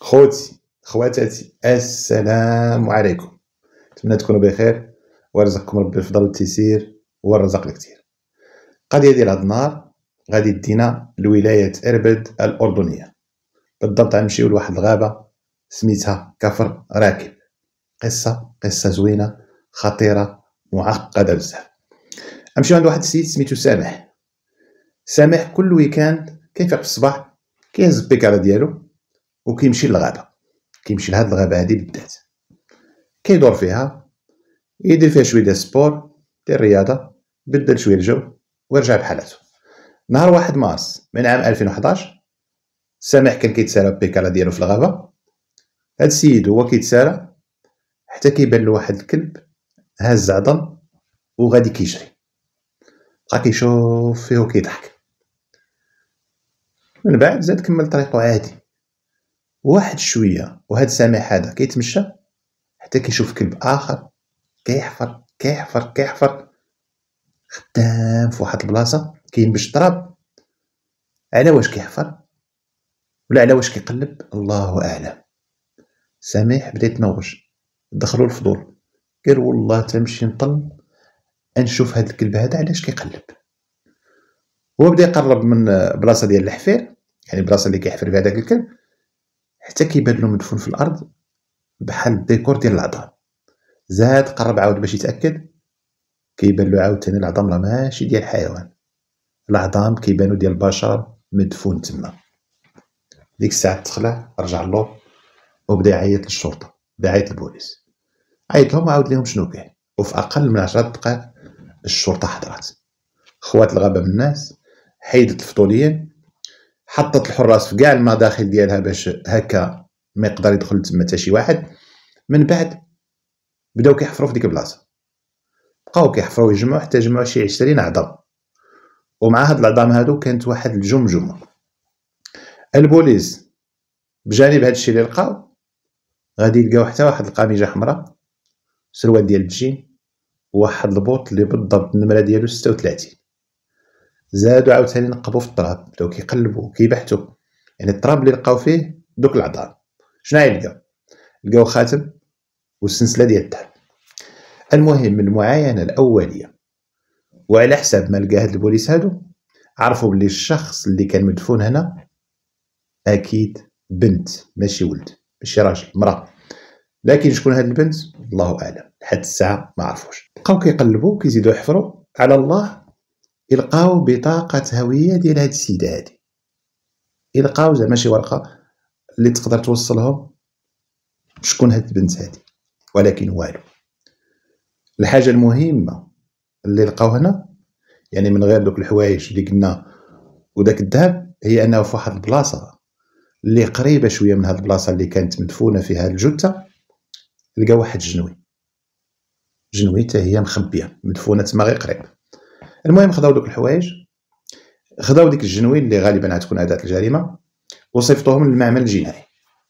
خوتي خواتاتي السلام عليكم نتمنى تكونوا بخير ورزقكم ربي الفضل والتيسير والرزق الكثير القضيه ديال هاد النهار غادي دينا لولايه اربد الاردنيه بالضبط غنمشيو لواحد الغابه سميتها كفر راكب قصه قصه زوينه خطيره معقده بزاف نمشيو عند واحد السيد سميتو سامح سامح كل ويكاند كيفيق في الصباح كيهز البيكاره ديالو وكيمشي للغابه كيمشي لهاد الغابه هادي بالذات كيدور فيها يدير فيها شويه ديال السبور ديال الرياضه بدل شويه الجو ويرجع بحالاتو نهار واحد مارس من عام 2011 سامح كان كيتسارى بيكالا ديالو في الغابه هاد السيد هو كيتسارى حتى كيبان له واحد الكلب هاز عضل وغادي كيجري بقى كيشوف فيه وكيضحك من بعد زاد كمل طريقه عادي واحد شويه وهذا سامح هذا كيتمشى حتى كيشوف كلب اخر كيحفر كيحفر كيحفر خدام في واحد البلاصه كينبش التراب على واش كيحفر ولا على واش كيقلب الله اعلم سميح بدا يتنوج دخلو الفضول قال والله تنمشي نطل نشوف هاد الكلب هذا علاش كيقلب هو بدا يقرب من بلاصه ديال الحفير يعني البلاصه اللي كيحفر فيها داك الكلب حتى كيبان مدفون في الارض بحال الديكور ديال العظام زاد قرب عاود باش يتاكد كيبان له عاوتاني العظام راه ماشي ديال حيوان العظام كيبانو ديال البشر مدفون تما ديك الساعه تخلع رجع له وبدا يعيط للشرطه بدا يعيط للبوليس عيط لهم وعاود لهم شنو كاين وفي اقل من 10 دقائق الشرطه حضرات خوات الغابه من الناس حيدت الفضوليين حطت الحراس في كاع المداخل ديالها باش هكا ما يقدر يدخل تما حتى شي واحد من بعد بداو كيحفروا في ديك البلاصه بقاو كيحفروا ويجمعوا حتى جمعوا شي 20 عظم ومع هاد العظام هادو كانت واحد الجمجمه البوليس بجانب الشيء اللي لقاو غادي يلقاو حتى واحد القميجه حمراء سروال ديال الجين وواحد البوط اللي بالضبط النمره ديالو 36 زادوا عاوتاني نقبوا في التراب بداو كيقلبوا كيبحثوا يعني التراب اللي لقاو فيه دوك العظام شنو غيلقاو لقاو خاتم والسلسله ديال الذهب المهم المعاينه الاوليه وعلى حساب ما لقى هاد البوليس هادو عرفوا بلي الشخص اللي كان مدفون هنا اكيد بنت ماشي ولد ماشي راجل مراه لكن شكون هاد البنت الله اعلم حتى الساعه ما عرفوش بقاو كيقلبوا كيزيدوا يحفروا على الله يلقاو بطاقه هويه ديال هاد السيده هادي يلقاو زعما شي ورقه اللي تقدر توصلهم شكون هاد البنت هادي ولكن والو الحاجه المهمه اللي لقاو هنا يعني من غير دوك الحوايج اللي قلنا وداك الذهب هي انه في واحد البلاصه اللي قريبه شويه من هاد البلاصه اللي كانت مدفونه فيها الجثه لقى واحد جنوي جنوي حتى هي مخبيه مدفونه تما غير قريب المهم خداو دوك الحوايج خداو ديك الجنوي اللي غالبا غتكون اداه الجريمه وصيفطوهم للمعمل الجنائي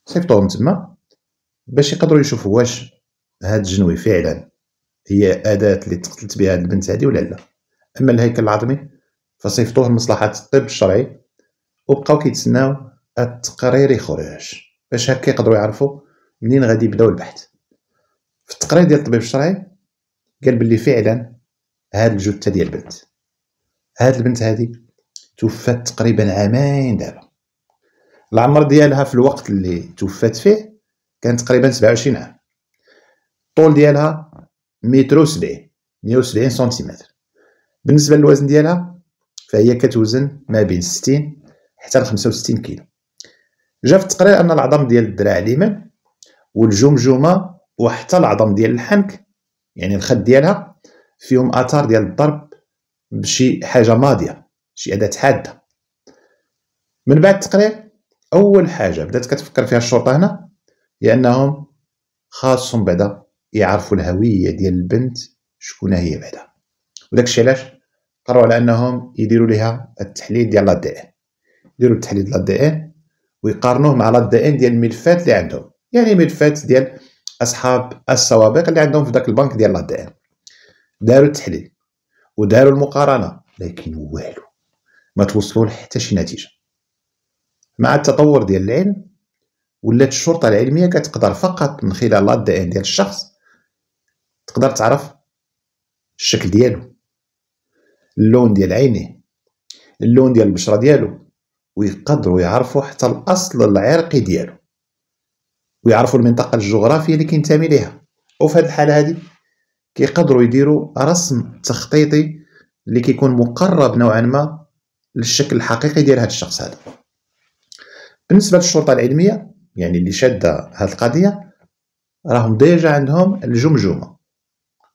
صيفطوهم تما باش يقدروا يشوفوا واش هاد الجنوي فعلا هي اداه اللي تقتلت بها هاد البنت هادي ولا لا اما الهيكل العظمي فصيفطوه لمصلحه الطب الشرعي وبقاو كيتسناو التقرير يخرج باش هكا يقدروا يعرفوا منين غادي يبداو البحث في التقرير ديال الطبيب الشرعي قال بلي فعلا هاد الجثه ديال البنت هاد البنت هادي توفات تقريبا عامين دابا العمر ديالها في الوقت اللي توفات فيه كان تقريبا 27 عام الطول ديالها مترو وسبعين مية وسبعين سنتيمتر بالنسبة للوزن ديالها فهي كتوزن ما بين ستين حتى لخمسة وستين كيلو جا في التقرير أن العظم ديال الدراع اليمين والجمجمة وحتى العظم ديال الحنك يعني الخد ديالها فيهم آثار ديال الضرب بشي حاجه ماضيه شي اداه حاده من بعد التقرير اول حاجه بدات كتفكر فيها الشرطه هنا هي انهم خاصهم بعدا يعرفوا الهويه ديال البنت شكون هي بعدا وداكشي علاش قرروا على انهم يديروا لها التحليل ديال لا دي ان يديروا التحليل ديال لا دي ان ويقارنوه مع لا دي ان ديال الملفات اللي عندهم يعني ملفات ديال اصحاب السوابق اللي عندهم في داك البنك ديال لا دي ان داروا التحليل وداروا المقارنه لكن والو ما توصلوا لحتى شي نتيجه مع التطور ديال العلم ولات الشرطه العلميه كتقدر فقط من خلال لا دي ان ديال الشخص تقدر تعرف الشكل ديالو اللون ديال عينيه اللون ديال البشره ديالو ويقدروا يعرفوا حتى الاصل العرقي ديالو ويعرفوا المنطقه الجغرافيه اللي كينتمي ليها وفي هذه الحاله هذه كيقدروا يديروا رسم تخطيطي اللي كيكون مقرب نوعا ما للشكل الحقيقي ديال هذا الشخص هذا بالنسبه للشرطه العلميه يعني اللي شاده هذه القضيه راهم ديجا عندهم الجمجمه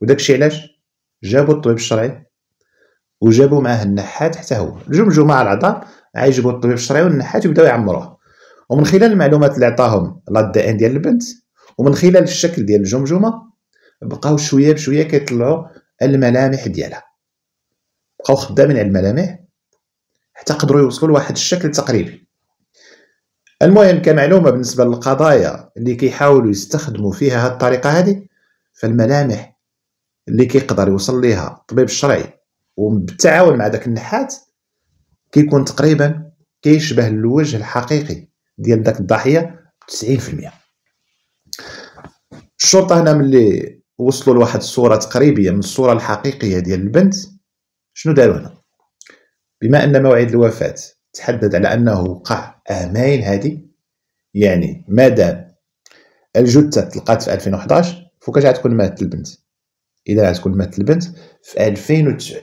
وداكشي علاش جابوا الطبيب الشرعي وجابوا معاه النحات حتى هو الجمجمه على العظام عيجبوا الطبيب الشرعي والنحات وبداو يعمروه ومن خلال المعلومات اللي عطاهم لا دي ان ديال البنت ومن خلال الشكل ديال الجمجمه بقاو شويه بشويه كيطلعوا الملامح ديالها بقاو خدامين على الملامح حتى قدروا يوصلوا لواحد الشكل تقريبي المهم كمعلومه بالنسبه للقضايا اللي كيحاولوا يستخدموا فيها هاد الطريقه هذه فالملامح اللي كيقدر يوصل ليها الطبيب الشرعي وبالتعاون مع داك النحات كيكون تقريبا كيشبه الوجه الحقيقي ديال داك الضحيه 90% الشرطه هنا ملي وصلوا لواحد الصوره تقريبيه من الصوره الحقيقيه ديال البنت شنو داروا هنا بما ان موعد الوفاه تحدد على انه وقع امين هادي يعني مادام الجثه تلقات في 2011 فوكاش غتكون ماتت البنت اذا غتكون ماتت البنت في 2009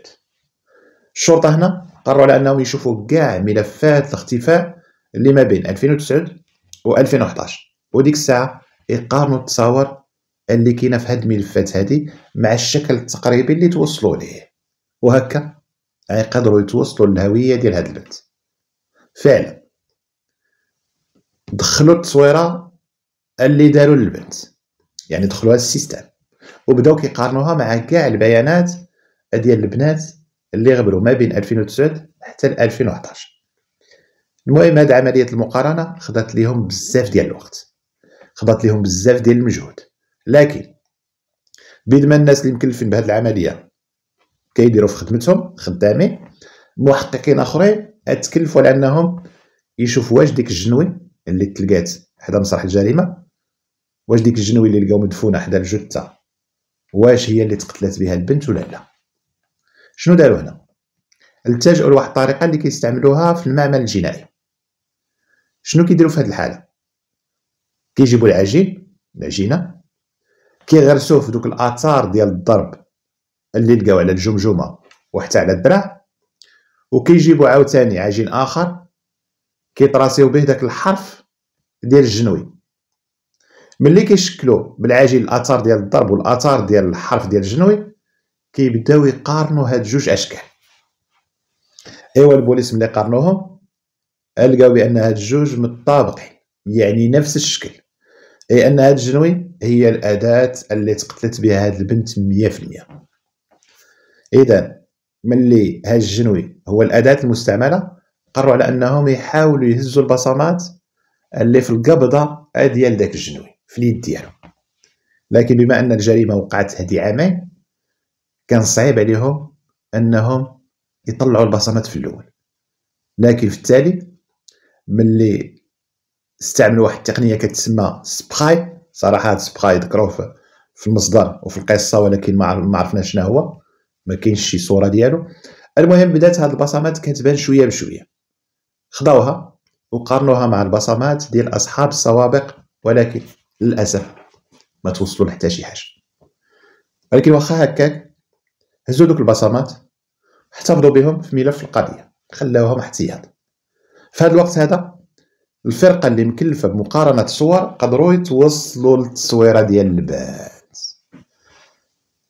الشرطه هنا قرروا على انهم يشوفوا كاع ملفات الاختفاء اللي ما بين 2009 و 2011 وديك الساعه يقارنوا التصاور اللي كاينه في هاد الملفات هادي مع الشكل التقريبي اللي توصلوا ليه وهكا غيقدروا يتوصلوا للهويه ديال هاد البنت فعلا دخلوا التصويره اللي داروا للبنت يعني دخلوها السيستم وبداو كيقارنوها مع كاع البيانات ديال البنات اللي غبروا ما بين 2009 حتى 2011 المهم هاد عمليه المقارنه خدات ليهم بزاف ديال الوقت خدات ليهم بزاف ديال المجهود لكن بيد ما الناس اللي مكلفين بهذه العمليه كيديروا في خدمتهم خدامين محققين اخرين اتكلفوا على انهم يشوفوا واش ديك الجنوي اللي تلقات حدا مسرح الجريمه واش ديك الجنوي اللي لقاو مدفونه حدا الجثه واش هي اللي تقتلت بها البنت ولا لا شنو داروا هنا التجأوا لواحد الطريقه اللي كيستعملوها في المعمل الجنائي شنو كيديروا في هذه الحاله كيجيبوا العجين العجينه كيغرسوه في دوك الاثار ديال الضرب اللي لقاو على الجمجمه وحتى على الدرع وكيجيبوا عاوتاني عجين اخر كيطراسيو به داك الحرف ديال الجنوي ملي كيشكلوا بالعجين الاثار ديال الضرب والاثار ديال الحرف ديال الجنوي كيبداو يقارنوا هاد جوج اشكال ايوا البوليس ملي قارنوهم لقاو بان هاد الجوج متطابقين يعني نفس الشكل اي ان هاد الجنوي هي الاداه اللي تقتلت بها هاد البنت 100% اذا ملي هاد الجنوي هو الاداه المستعمله قرروا على انهم يحاولوا يهزوا البصمات اللي في القبضه ديال داك الجنوي في اليد ديالو لكن بما ان الجريمه وقعت هادي عامين كان صعيب عليهم انهم يطلعوا البصمات في الاول لكن في التالي ملي استعمل واحد التقنيه كتسمى سبراي صراحه هاد سبراي ذكروه في المصدر وفي القصه ولكن ما عرفناش شنو هو ما كاينش شي صوره ديالو المهم بدات هاد البصمات كتبان شويه بشويه خداوها وقارنوها مع البصمات ديال اصحاب السوابق ولكن للاسف ما توصلوا لحتى شي حاجه ولكن واخا هكاك هزوا دوك البصمات احتفظوا بهم في ملف القضيه خلاوهم احتياط في هذا الوقت هذا الفرقه اللي مكلفه بمقارنه الصور قدروا يتوصلوا للتصويره ديال البنت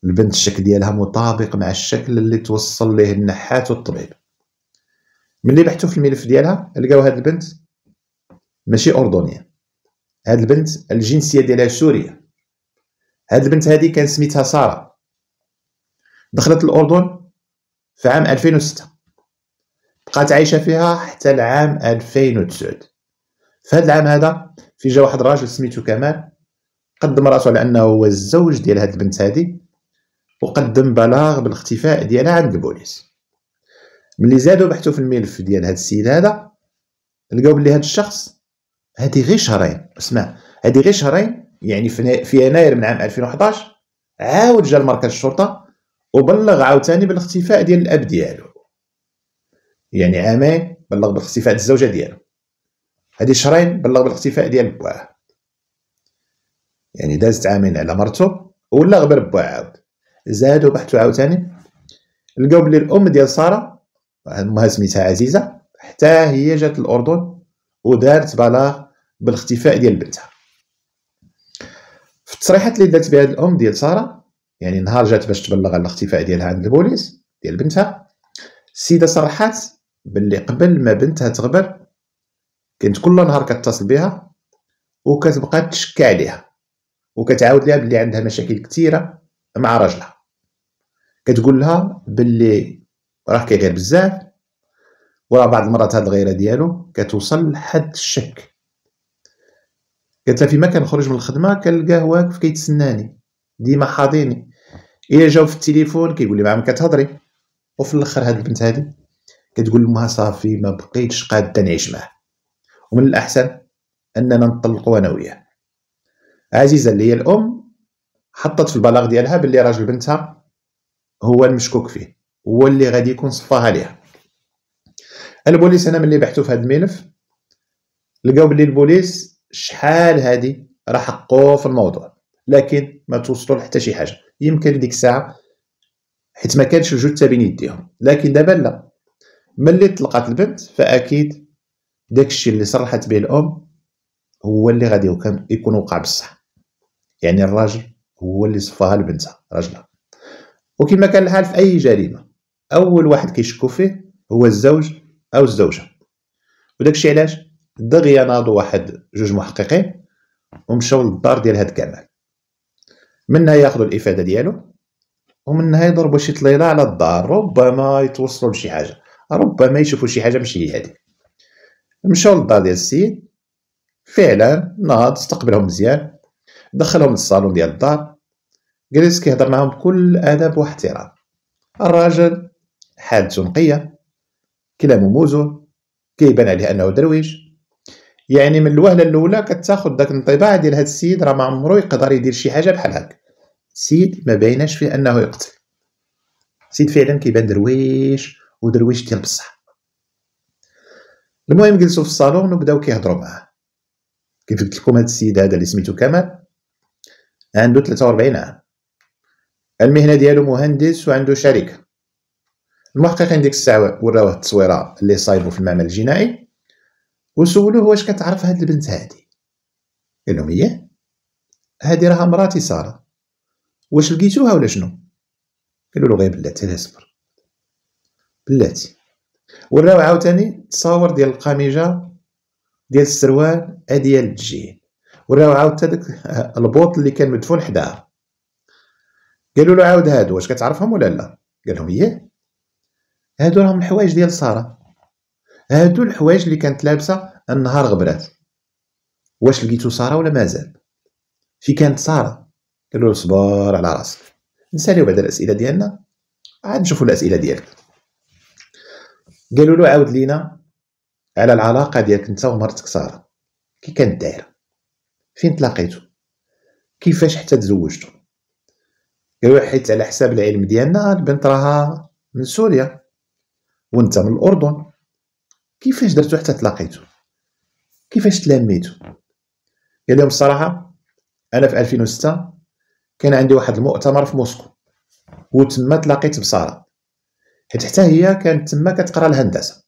البنت الشكل ديالها مطابق مع الشكل اللي توصل ليه النحات والطبيب ملي بحثوا في الملف ديالها لقاو هاد البنت ماشي اردنيه هاد البنت الجنسيه ديالها سوريه هاد البنت هادي كان سميتها ساره دخلت الاردن في عام 2006 بقات عايشه فيها حتى العام 2009 في هذا العام هذا في جا واحد الراجل سميتو كمال قدم راسو على انه هو الزوج ديال هاد البنت هادي وقدم بلاغ بالاختفاء ديالها عند البوليس ملي زادو بحثوا في الملف ديال هاد السيد هذا لقاو بلي هاد الشخص هادي غير شهرين اسمع هادي غير شهرين يعني في يناير من عام 2011 عاود جا لمركز الشرطه وبلغ عاوتاني بالاختفاء ديال الاب ديالو يعني عامين بلغ بالاختفاء ديال الزوجه ديالو هادي شهرين بلغ بالاختفاء ديال بواه يعني دازت عامين على مرتو ولا غبر بواه عاود زادوا بحثوا عاوتاني لقاو بلي الام ديال ساره امها سميتها عزيزه حتى هي جات الاردن ودارت بلاغ بالاختفاء ديال بنتها في التصريحات اللي دات بها الام ديال ساره يعني نهار جات باش تبلغ على الاختفاء ديالها عند البوليس ديال بنتها السيده صرحات باللي قبل ما بنتها تغبر كنت كل نهار كتصل بها وكتبقى تشكى عليها وكتعاود ليها بلي عندها مشاكل كثيره مع راجلها كتقول لها بلي راه كيغير بزاف وراه بعض المرات هاد الغيره ديالو كتوصل لحد الشك قالت لها فيما كنخرج من الخدمه كنلقاه واقف كيتسناني ديما حاضيني الا جاو في التليفون كيقول لي معاهم كتهضري وفي الاخر هاد البنت هادي كتقول لها صافي ما بقيتش قاده نعيش معاه ومن الأحسن أننا نطلقوا أنا وياه عزيزة اللي هي الأم حطت في البلاغ ديالها باللي راجل بنتها هو المشكوك فيه هو اللي غادي يكون صفاها ليها البوليس أنا ملي بحثوا في هذا الملف لقاو بلي البوليس شحال هادي راه حقو في الموضوع لكن ما توصلوا لحتى شي حاجه يمكن ديك الساعه حيت ما كانش الجثه بين يديهم لكن دابا لا ملي طلقات البنت فاكيد داكشي اللي صرحت به الام هو اللي غادي يكون وقع بصح يعني الراجل هو اللي صفاها لبنتها راجلها وكما كان الحال في اي جريمه اول واحد كيشكو فيه هو الزوج او الزوجه وداكشي علاش دغيا ناضوا واحد جوج محققين ومشاو للدار ديال هاد كمال منها ياخذوا الافاده ديالو ومنها يضربوا شي طليله على الدار ربما يتوصلوا لشي حاجه ربما يشوفوا شي حاجه ماشي هي هذه مشاو للدار ديال السيد فعلا ناض استقبلهم مزيان دخلهم للصالون ديال الدار جلس كيهضر معاهم بكل ادب واحترام الراجل حالته نقيه كلامه موزون كيبان عليه انه درويش يعني من الوهله الاولى كتاخذ داك الانطباع ديال هاد السيد راه ما عمرو يقدر يدير شي حاجه بحال هكا السيد ما بيناش فيه انه يقتل السيد فعلا كيبان درويش ودرويش ديال بصح المهم جلسوا في الصالون وبداو كيهضروا معاه كيف قلت لكم هذا السيد هذا اللي سميتو كمال عنده 43 عام المهنه ديالو مهندس وعنده شركه المحققين ديك الساعه وراوه التصويره اللي صايبو في المعمل الجنائي وسولوه واش كتعرف هاد البنت هادي قال لهم هي إيه، هادي راها مراتي ساره واش لقيتوها ولا شنو قالوا له غير بلاتي لا صبر بلاتي وراو عاوتاني تصاور ديال القميجه ديال السروال ديال الجين وراو عاوتاني داك البوط اللي كان مدفون حداها قالوا له عاود هادو واش كتعرفهم ولا لا قال لهم ايه هادو راهم الحوايج ديال ساره هادو الحوايج اللي كانت لابسه النهار غبرات واش لقيتو ساره ولا مازال في كانت ساره قالوا له صبر على راسك نساليو بعد الاسئله ديالنا عاد نشوفوا الاسئله ديالك قالوا له عاود لينا على العلاقه ديالك انت ومرتك ساره كي كانت دايره فين تلاقيتو كيفاش حتى تزوجتو قالوا حيت على حساب العلم ديالنا البنت راها من سوريا وانت من الاردن كيفاش درتو حتى تلاقيتو كيفاش تلاميتو قال لهم الصراحه انا في 2006 كان عندي واحد المؤتمر في موسكو وتما تلاقيت بساره حيت حتى هي كانت تما كتقرا الهندسه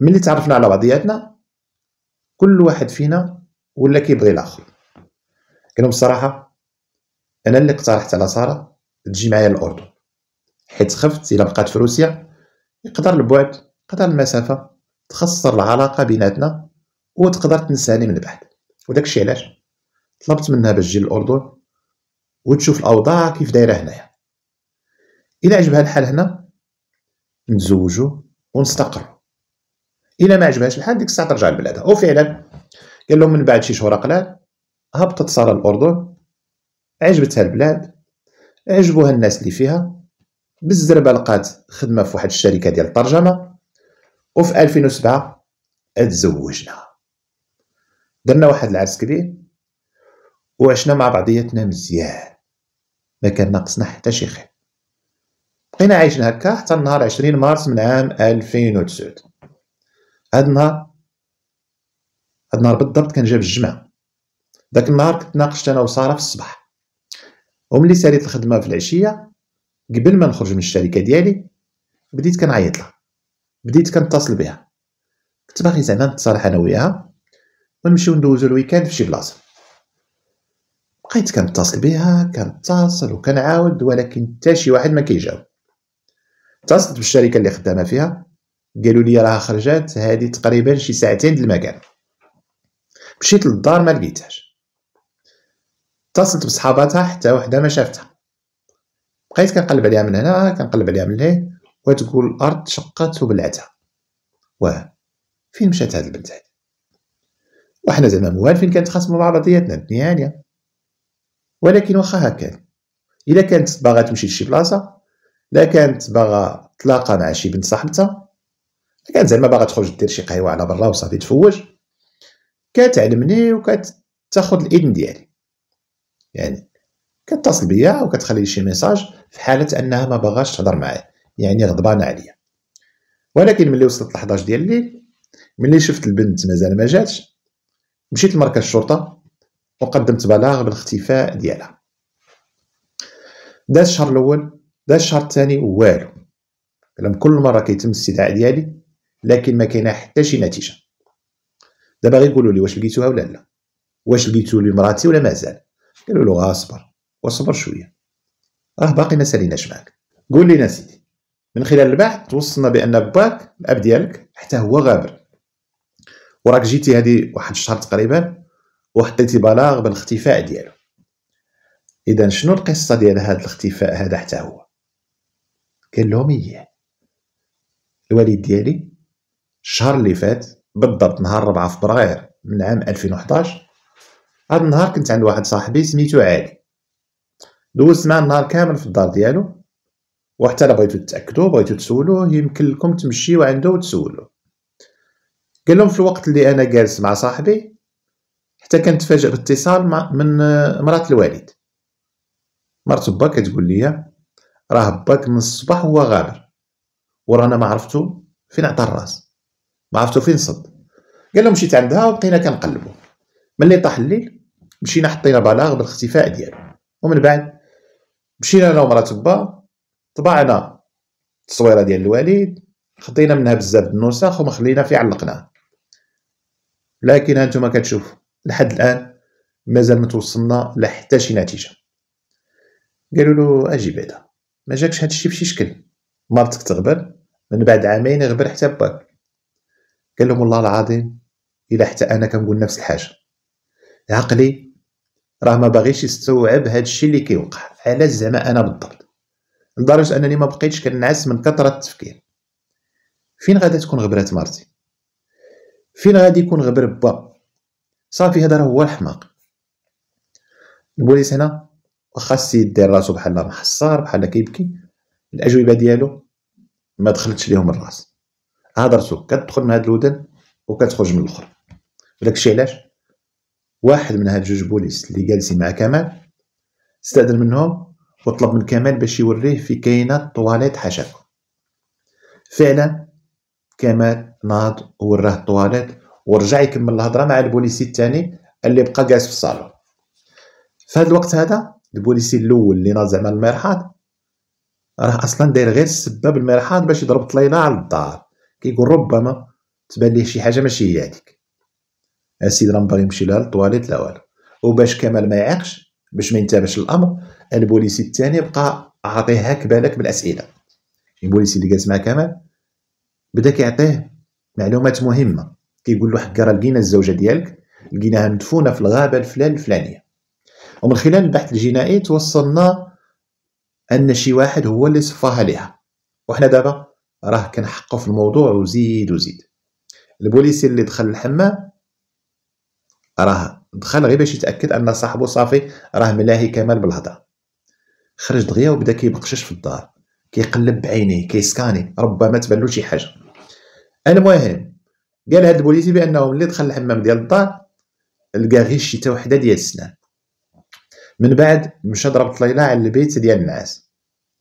ملي تعرفنا على بعضياتنا كل واحد فينا ولا كيبغي الاخر قال لهم الصراحه انا اللي اقترحت على ساره تجي معايا للاردن حيت خفت الى بقات في روسيا يقدر البعد يقدر المسافه تخسر العلاقه بيناتنا وتقدر تنساني من بعد وداكشي علاش طلبت منها باش تجي للاردن وتشوف الاوضاع كيف دايره هنايا الا عجبها الحال هنا نتزوجوا ونستقر الا ما عجبهاش الحال ديك الساعه ترجع لبلادها وفعلا قال لهم من بعد شي شهور قلال هبطت ساره الاردن عجبتها البلاد عجبوها الناس اللي فيها بالزربه لقات خدمه في واحد الشركه ديال الترجمه وفي 2007 تزوجنا درنا واحد العرس كبير وعشنا مع بعضياتنا مزيان ما كان ناقصنا حتى شي خير بقينا عايشين هكا حتى نهار 20 مارس من عام 2009 هاد النهار هاد النهار بالضبط كان جاب الجمعة داك النهار كنت ناقشت انا وساره في الصباح وملي ساليت الخدمه في العشيه قبل ما نخرج من الشركه ديالي بديت كنعيط لها بديت كنتصل بها كنت باغي زعما نتصالح انا وياها ونمشيو ندوزو الويكاند في شي بلاصه بقيت كنتصل بها كنتصل وكنعاود ولكن حتى شي واحد ما كيجاوب اتصلت بالشركه اللي خدامه فيها قالوا لي راها خرجات هذه تقريبا شي ساعتين د المكان مشيت للدار ما لقيتهاش اتصلت بصحاباتها حتى وحده ما شافتها بقيت كنقلب عليها من هنا كنقلب عليها من لهيه وتقول الارض شقت وبلعتها واه فين مشات هاد البنت هادي وحنا زعما موالفين خاصه مع بعضياتنا الدنيا ولكن واخا هكا الا كانت باغا تمشي لشي بلاصه لا كانت باغا تلاقى مع شي بنت صاحبتها كانت زعما باغا تخرج دير شي قهيوه على برا وصافي تفوج كتعلمني وكتاخذ الاذن ديالي يعني كتصل بيا وكتخلي لي شي ميساج في حاله انها ما باغاش تهضر معايا يعني غضبانه عليا ولكن ملي وصلت ل 11 ديال الليل ملي شفت البنت مازال ما جاتش مشيت لمركز الشرطه وقدمت بلاغ بالاختفاء ديالها داز الشهر الاول لا الشهر الثاني والو كلام كل مره كيتم الاستدعاء ديالي لكن ما كاينه حتى شي نتيجه دابا غير قولوا لي واش لقيتوها ولا لا واش لقيتو لي مراتي ولا مازال قالوا له اصبر واصبر شويه راه باقي ما ساليناش معاك قول لنا سيدي من خلال البحث توصلنا بان باك الاب ديالك حتى هو غابر وراك جيتي هذه واحد الشهر تقريبا وحطيتي بلاغ بالاختفاء ديالو اذا شنو القصه ديال هذا الاختفاء هذا حتى هو قال لهم اياه الوالد ديالي الشهر اللي فات بالضبط نهار 4 فبراير من عام 2011 هذا النهار كنت عند واحد صاحبي سميتو علي دوزت معاه النهار كامل في الدار ديالو وحتى لا بغيتو تتاكدوا بغيتو تسولوه يمكن لكم تمشيو عنده وتسولوه قال لهم في الوقت اللي انا جالس مع صاحبي حتى كنتفاجئ باتصال من مرات الوالد مرت با كتقول لي راه باك من الصباح هو غادر ورانا ما عرفتو فين عطى الراس ما عرفتو فين صد قال لهم مشيت عندها وبقينا كنقلبو ملي طاح الليل مشينا حطينا بلاغ بالاختفاء ديالو ومن بعد مشينا انا ومرات با طبعنا التصويره ديال الوالد خطينا منها بزاف النسخ وما خلينا في علقناها لكن هانتوما كتشوفوا لحد الان مازال ما توصلنا لحتى شي نتيجه قالوا له اجي بعدا ما جاكش هادشي بشي شكل مرتك تغبر من بعد عامين غبر حتى باك قال لهم والله العظيم الا حتى انا كنقول نفس الحاجه عقلي راه ما باغيش يستوعب هادشي اللي كيوقع علاش زعما انا بالضبط لدرجه انني ما بقيتش كنعس من كثره التفكير فين غادي تكون غبرات مرتي فين غادي يكون غبر با صافي هذا راه هو الحماق البوليس هنا واخا السيد دير راسو بحال محصار بحال كيبكي الاجوبه ديالو ما دخلتش ليهم الراس هضرتو كتدخل من هاد الودن وكتخرج من الاخر وداكشي علاش واحد من هاد جوج بوليس اللي جالسين مع كمال استأذن منهم وطلب من كمال باش يوريه في كاينه الطواليت حاشاكو فعلا كمال ناض وراه الطواليت ورجع يكمل الهضره مع البوليسي الثاني اللي بقى جالس في الصالون في هذا الوقت هذا البوليسي الاول اللي ناض زعما المرحاض راه اصلا داير غير السبه بالمرحاض باش يضرب طليله على الدار كيقول ربما تبان ليه شي حاجه ماشي هي هذيك السيد راه باغي يمشي لها للطواليت لا والو وباش كمال ما يعيقش باش ما ينتبهش الامر البوليسي الثاني بقى عاطيه هاك بالك بالاسئله البوليسي اللي جالس مع كمال بدا كيعطيه معلومات مهمه كيقول له حكا راه لقينا الزوجه ديالك لقيناها مدفونه في الغابه الفلان الفلانيه ومن خلال البحث الجنائي توصلنا ان شي واحد هو اللي صفاها ليها وحنا دابا راه كنحقوا في الموضوع وزيد وزيد البوليسي اللي دخل الحمام راه دخل غير باش يتاكد ان صاحبو صافي راه ملاهي كمال بالهضره خرج دغيا وبدا كيبقشش في الدار كيقلب بعينيه كيسكاني ربما تبان له شي حاجه المهم قال هاد البوليسي بانه ملي دخل الحمام ديال الدار لقى غير شي وحده ديال السنان من بعد مشى ضربت طليله على البيت ديال النعاس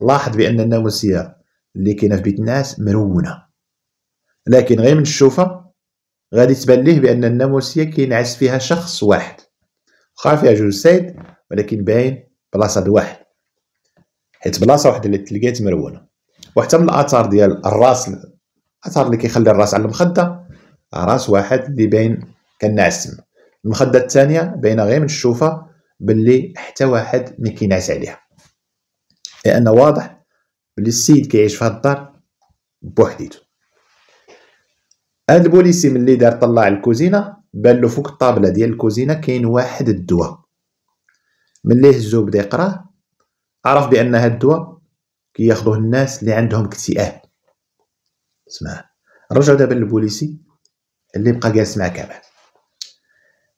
لاحظ بان الناموسيه اللي كاينه في بيت النعاس مرونه لكن غير من الشوفه غادي تبان ليه بان الناموسيه كينعس فيها شخص واحد واخا فيها جوج سيد ولكن باين بلاصه واحد حيت بلاصه واحده اللي تلقات مرونه وحتى من الاثار ديال الراس الاثار اللي كيخلي الراس على المخده راس واحد اللي باين كنعس المخده الثانيه باينه غير من الشوفه باللي حتى واحد ما كيناس عليها لان واضح باللي السيد كيعيش في هاد الدار بوحديته هاد البوليسي ملي دار طلع الكوزينه بان له فوق الطابله ديال الكوزينه كاين واحد الدواء ملي هزو بدا يقراه عرف بان هاد الدواء كياخذوه الناس اللي عندهم اكتئاب اسمع رجع دابا للبوليسي اللي بقى جالس مع كمال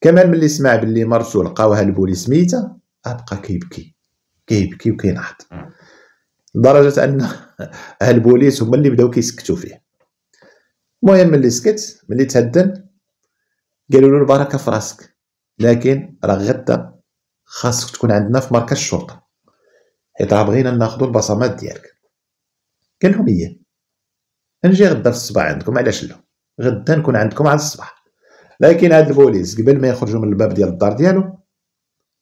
كمال ملي سمع باللي مرسول لقاوها البوليس ميته أبقى كيبكي كيبكي وكينحط لدرجه ان البوليس هما اللي بداو كيسكتو فيه المهم ملي سكت ملي تهدن قالوا له البركه في راسك لكن راه غدا خاصك تكون عندنا في مركز الشرطه حيت راه بغينا ناخدو البصمات ديالك قال لهم ايه نجي غدا في الصباح عندكم علاش لا غدا نكون عندكم على الصباح لكن هاد البوليس قبل ما يخرجوا من الباب ديال الدار ديالو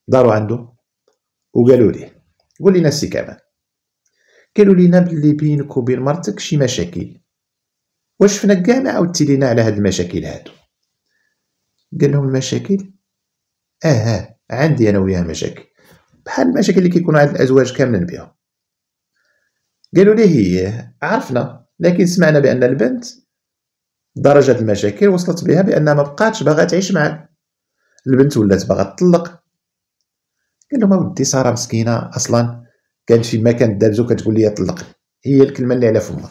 داروا عنده وقالوا ليه قول لينا السي كمال قالوا لينا بلي بينك وبين مرتك شي مشاكل واش شفنا كاع ما عاودتي لينا على هاد المشاكل هادو قال لهم المشاكل اه عندي انا وياها مشاكل بحال المشاكل اللي كيكونوا عند الازواج كاملين بهم قالوا ليه عرفنا لكن سمعنا بان البنت درجه المشاكل وصلت بها بانها ما بقاتش باغا تعيش معاه البنت ولات باغا تطلق قال لهم أه ودي ساره مسكينه اصلا كانت في مكان دابزو كتقول لي طلقني هي الكلمه اللي على فمها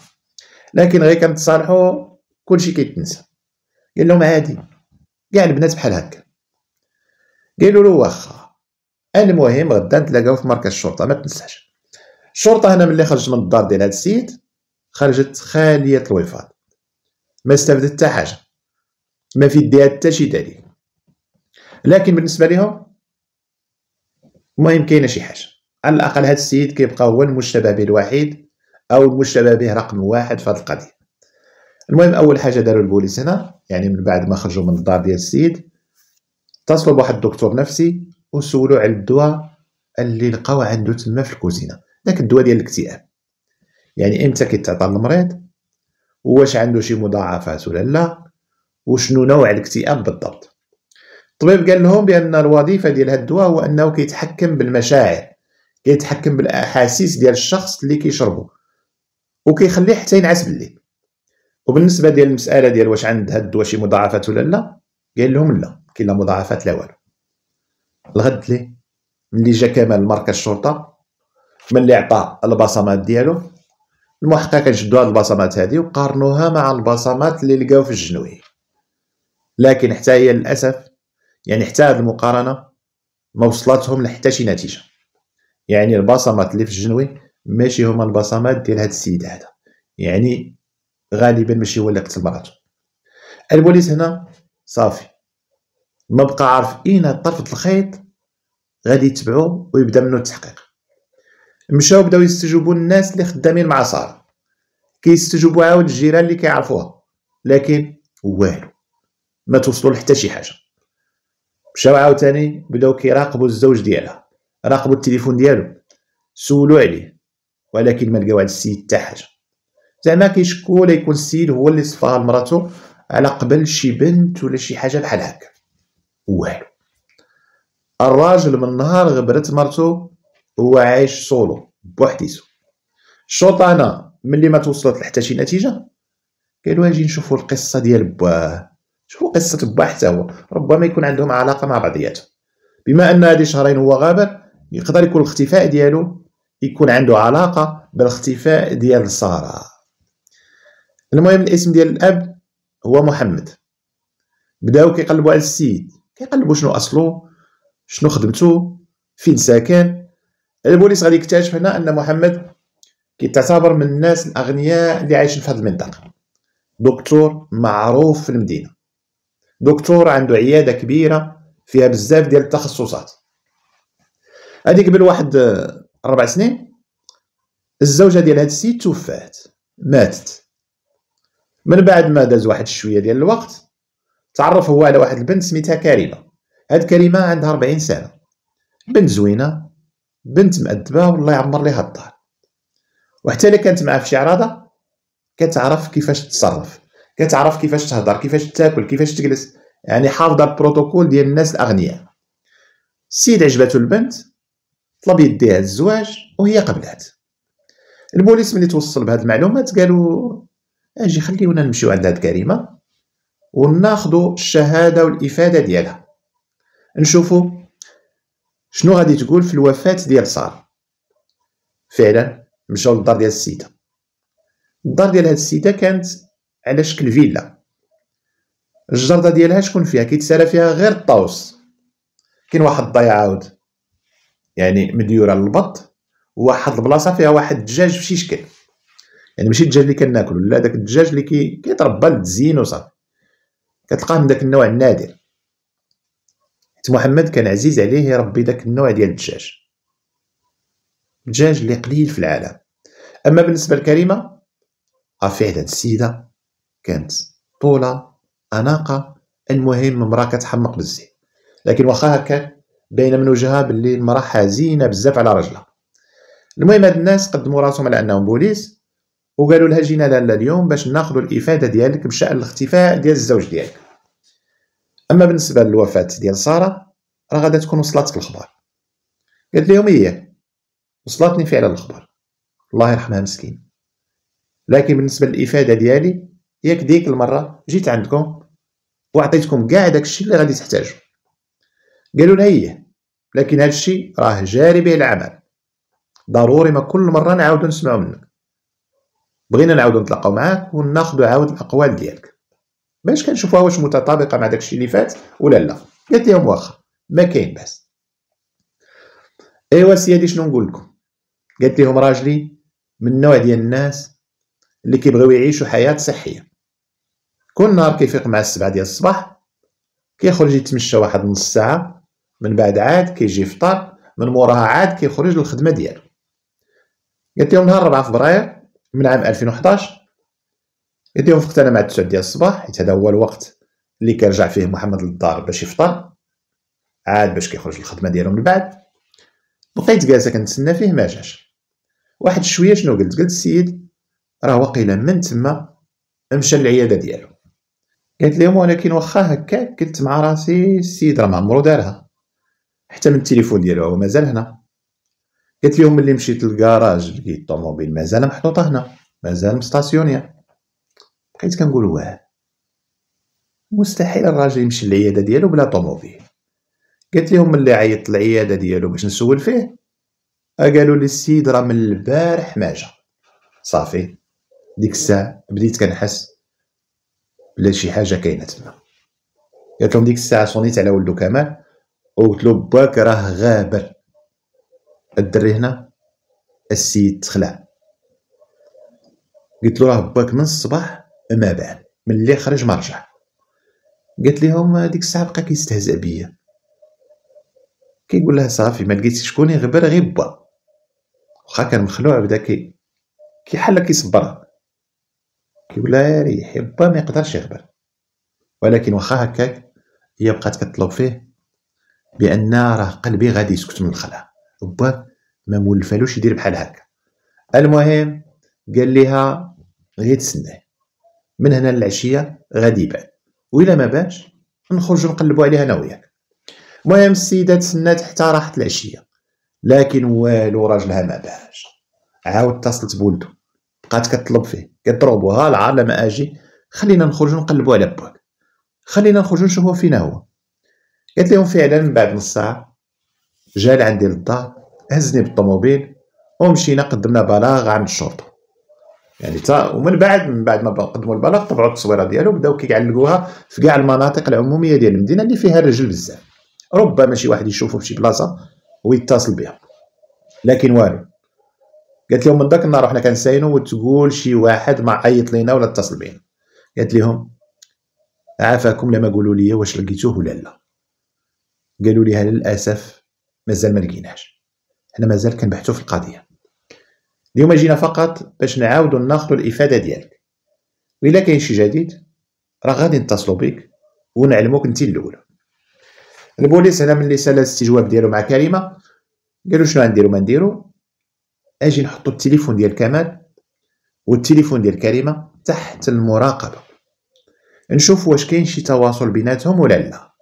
لكن غير كنتصالحوا كلشي كيتنسى قال لهم عادي كاع البنات بحال هكا قالوا له واخا المهم غدا نتلاقاو في مركز الشرطه ما تنساش الشرطه هنا ملي خرجت من الدار ديال هاد السيد خرجت خاليه الوفاض ما استفدت حتى حاجه ما في يديها حتى شي دليل لكن بالنسبه لهم المهم كاينه شي حاجه على الاقل هذا السيد كيبقى هو المشتبه به الوحيد او المشتبه به رقم واحد في هذه القضيه المهم اول حاجه داروا البوليس هنا يعني من بعد ما خرجوا من الدار ديال السيد اتصلوا بواحد الدكتور نفسي وسولوا على الدواء اللي لقاو عنده تما في الكوزينه داك الدواء ديال الاكتئاب يعني امتى كيتعطى المريض واش عنده شي مضاعفات ولا لا وشنو نوع الاكتئاب بالضبط الطبيب قال لهم بان الوظيفه ديال هاد الدواء هو انه كيتحكم بالمشاعر كيتحكم بالاحاسيس ديال الشخص اللي كيشربو وكيخليه حتى ينعس بالليل وبالنسبه ديال المساله ديال واش عند هاد الدواء شي مضاعفات ولا لا قال لهم لا كاين لا مضاعفات لا والو الغد ليه ملي جا كمال مركز الشرطه ملي عطى البصمات ديالو المحققين كنشدو هاد البصمات هادي وقارنوها مع البصمات اللي لقاو في الجنوي لكن حتى هي للاسف يعني حتى هاد المقارنه ما وصلتهم لحتى شي نتيجه يعني البصمات اللي في الجنوي ماشي هما البصمات ديال هاد السيد هذا يعني غالبا ماشي هو اللي قتل مراته البوليس هنا صافي ما بقى عارف اين طرف الخيط غادي يتبعو ويبدا منه التحقيق مشاو بداو يستجوبوا الناس اللي خدامين مع ساره كيستجوبوا عاود الجيران اللي كيعرفوها لكن والو ما توصلوا لحتى شي حاجه مشاو عاوتاني بداو كيراقبوا الزوج ديالها راقبوا التليفون ديالو سولوا عليه ولكن ما لقاو هذا السيد حتى حاجه زعما كيشكوا لا يكون السيد هو اللي صفاها لمراتو على قبل شي بنت ولا شي حاجه بحال هكا والو الراجل من نهار غبرت مرته هو عايش سولو بوحديته الشوطانه ملي ما توصلت لحتى شي نتيجه قالوا اجي نشوفوا القصه ديال باه شوفوا قصه باه حتى هو ربما يكون عندهم علاقه مع بعضياتهم بما ان هذه شهرين هو غابر يقدر يكون الاختفاء ديالو يكون عنده علاقه بالاختفاء ديال ساره المهم الاسم ديال الاب هو محمد بداو كيقلبوا على السيد كيقلبوا شنو اصله شنو خدمته فين ساكن البوليس غادي يكتشف هنا ان محمد كيتعتبر من الناس الاغنياء اللي عايشين في هذه المنطقه دكتور معروف في المدينه دكتور عنده عياده كبيره فيها بزاف ديال التخصصات هذه قبل واحد آه، اربع سنين الزوجه ديال هذا السيد توفات ماتت من بعد ما داز واحد شويه ديال الوقت تعرف هو على واحد البنت سميتها كريمه هاد كريمه عندها 40 سنه بنت زوينه بنت مأدبة والله يعمر ليها الدار وحتى اللي كانت معاه في شي عراضة كتعرف كيفاش تتصرف كتعرف كيفاش تهضر كيفاش تاكل كيفاش تجلس يعني حافظه البروتوكول ديال الناس الاغنياء السيد عجبته البنت طلب يديها الزواج وهي قبلات البوليس ملي توصل بهاد المعلومات قالوا اجي خليونا نمشيو عند هاد كريمه وناخذوا الشهاده والافاده ديالها نشوفوا شنو غادي تقول في الوفاة ديال سارة فعلا مشاو للدار ديال السيدة الدار ديال هاد السيدة كانت على شكل فيلا الجردة ديالها شكون فيها كيتسالى فيها غير الطاوس كاين واحد الضيعة عاود يعني مديورة للبط وواحد البلاصة فيها واحد الدجاج بشي شكل يعني ماشي الدجاج اللي كناكلو لا داك الدجاج اللي كيتربى كي للتزيين وصافي كتلقاه من داك النوع النادر حيت محمد كان عزيز عليه يربي داك النوع ديال الدجاج الدجاج اللي قليل في العالم اما بالنسبه لكريمه آه، فعلا السيده كانت طوله اناقه المهم مرا كتحمق بزاف لكن واخا هكا باينة من وجهها باللي المراه حزينه بزاف على راجلها المهم هاد الناس قدموا راسهم على انهم بوليس وقالوا لها جينا لالا اليوم باش ناخذوا الافاده ديالك بشان الاختفاء ديال الزوج ديالك اما بالنسبه للوفاه ديال ساره راه غادا تكون وصلاتك الخبر قالت لهم ايه وصلتني فعلا الخبر الله يرحمها مسكين لكن بالنسبه للافاده ديالي ياك ديك المره جيت عندكم وعطيتكم كاع داكشي اللي غادي تحتاجو قالوا لها ايه لكن هادشي راه جاري به العمل ضروري ما كل مره نعاودو نسمعو منك بغينا نعاودو نتلاقاو معاك وناخدو عاود الاقوال ديالك باش كنشوفوها واش متطابقه مع داكشي اللي فات ولا لا قالت لهم واخا ما كاين باس ايوا سيادي شنو نقول لكم قالت لهم راجلي من النوع ديال الناس اللي كيبغيو يعيشوا حياه صحيه كل نهار كيفيق مع السبعة ديال الصباح كيخرج يتمشى واحد نص ساعه من بعد عاد كيجي يفطر من موراها عاد كيخرج للخدمه ديالو قالت لهم نهار 4 فبراير من عام 2011 يدي وفقت انا مع 9 ديال الصباح حيت هذا هو الوقت اللي كيرجع فيه محمد للدار باش يفطر عاد باش كيخرج للخدمه ديالو من بعد بقيت جالسه كنتسنى فيه ما جاش واحد شويه شنو قلت قلت السيد راه واقيلا من تما مشى للعياده ديالو قالت لهم ولكن واخا هكاك قلت مع راسي السيد راه معمرو عمرو دارها حتى من التليفون ديالو هو مازال هنا قلت لهم ملي مشيت للكراج لقيت الطوموبيل مازال محطوطه هنا مازال مستاسيونيه بقيت كنقول واه مستحيل الراجل يمشي للعياده ديالو بلا طوموبيل قلت لهم ملي عيطت للعياده ديالو باش نسول فيه قالوا لي السيد راه من البارح ما جا صافي ديك الساعه بديت كنحس بلا شي حاجه كاينه تما قلت لهم ديك الساعه صونيت على ولدو كمال وقلت له باك راه غابر الدري هنا السيد تخلع قلت له راه باك من الصباح ما بعد ملي خرج ما رجع قالت لهم ديك الساعه بقى كيستهزأ بيا كيقول لها صافي ما لقيتش شكون يغبر غير با واخا كان مخلوع بدا كي كيحالا كيصبر كيقول لها ريحي با ما يقدرش يغبر ولكن واخا هكاك هي بقات كتطلب فيه بان راه قلبي غادي يسكت من الخلع با ما مولفالوش يدير بحال هكا المهم قال ليها غير تسناه من هنا للعشيه غادي يبان وإلا ما بانش نخرج نقلبوا عليه انا وياك المهم السيده تسنات حتى راحت العشيه لكن والو راجلها ما بانش عاود اتصلت بولدو بقات كطلب فيه كضربوها العار ما اجي خلينا نخرج نقلبوا على باك خلينا نخرج نشوفوا فينا هو قالت لهم فعلا من بعد نص ساعه جا لعندي للدار هزني بالطوموبيل ومشينا قدمنا بلاغ عند الشرطه يعني تا ومن بعد من بعد ما قدموا البلاغ طبعوا التصويره ديالو بداو كيعلقوها في كاع المناطق العموميه ديال المدينه اللي فيها الرجل بزاف ربما شي واحد يشوفه في شي بلاصه ويتصل بها لكن والو قالت لهم من داك النهار وحنا كنساينو وتقول شي واحد ما عيط لينا ولا اتصل بينا قالت لهم عافاكم لما قولوا لي واش لقيتوه ولا لا قالوا ليها للاسف مازال ما لقيناش حنا مازال كنبحثوا في القضيه اليوم جينا فقط باش نعاودو ناخدو الافاده ديالك وإلا كاين شي جديد راه غادي نتصلو بك ونعلموك انت الاولى البوليس هنا ملي سال الاستجواب ديالو مع كريمه قالو شنو غنديرو ما اجي نحطو التليفون ديال كمال والتليفون ديال كريمه تحت المراقبه نشوف واش كاين شي تواصل بيناتهم ولا لا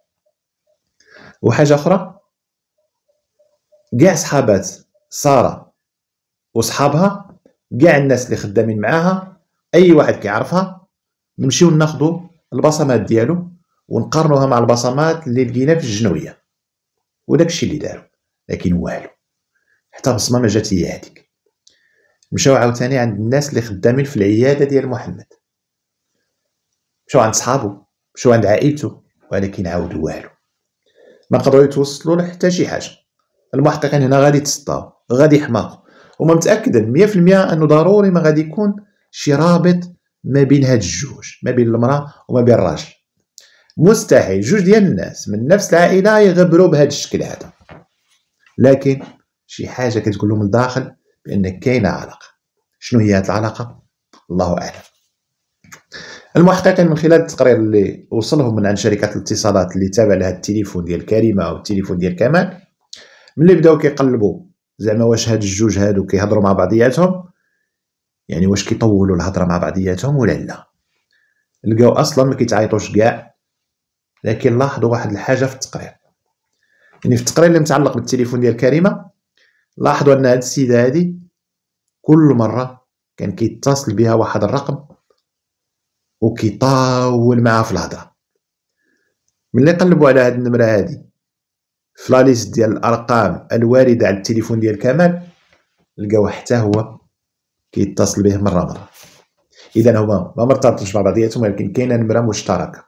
وحاجه اخرى كاع صحابات ساره وصحابها كاع الناس اللي خدامين معاها اي واحد كيعرفها نمشيو ناخذوا البصمات ديالو ونقارنوها مع البصمات اللي لقينا في الجنويه وداك الشيء اللي داروا لكن والو حتى بصمه ما جات هي هذيك مشاو عاوتاني عند الناس اللي خدامين في العياده ديال محمد مشاو عند صحابو مشاو عند عائلته ولكن عاودوا والو ما قدروا يتوصلوا لحتى شي حاجه المحققين هنا غادي يتسطاو غادي يحماقوا وما متاكد 100% انه ضروري ما غادي يكون شي رابط ما بين هاد الجوج ما بين المراه وما بين الراجل مستحيل جوج ديال الناس من نفس العائله يغبروا بهذا الشكل هذا لكن شي حاجه كتقول لهم الداخل بان كاينه علاقه شنو هي هذه العلاقه الله اعلم المحققين من خلال التقرير اللي وصلهم من عند شركه الاتصالات اللي تابع لها التليفون ديال كريمه او التليفون ديال كمال ملي بداو كيقلبوا زعما واش هاد الجوج هادو كيهضروا مع بعضياتهم يعني واش كيطولوا الهضره مع بعضياتهم ولا لا لقاو اصلا ما كيتعيطوش كاع لكن لاحظوا واحد الحاجه في التقرير يعني في التقرير اللي متعلق بالتليفون ديال كريمه لاحظوا ان هاد السيده هادي كل مره كان كيتصل بها واحد الرقم وكيطاول معها في الهضره ملي قلبوا على هاد النمره هادي فلاليس ليست ديال الارقام الوارده على التليفون ديال كمال لقاو حتى هو كيتصل به مره مره اذا هما ما مرتبطش مع بعضياتهم ولكن كاينه نمره مشتركه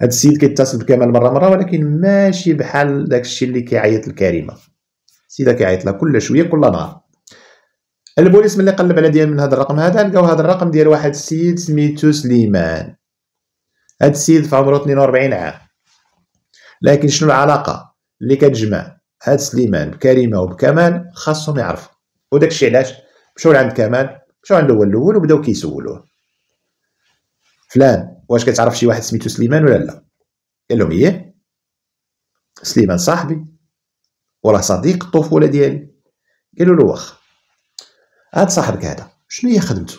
هاد السيد كيتصل بكمال مره مره ولكن ماشي بحال داكشي اللي كيعيط لكريمه السيده كيعيط لها كل شويه كل نهار نعم. البوليس ملي قلب على ديال من هذا الرقم هذا لقاو هذا الرقم ديال واحد السيد سميتو سليمان هاد السيد في عمره 42 عام لكن شنو العلاقه اللي كتجمع هاد سليمان بكريمه وبكمال خاصهم يعرفوا وداك الشيء علاش مشاو لعند كمال مشاو عند الاول الاول وبداو كيسولوه فلان واش كتعرف شي واحد سميتو سليمان ولا لا قال لهم ايه سليمان صاحبي وراه صديق الطفوله ديالي قالوا له واخا هاد صاحبك هذا شنو هي خدمته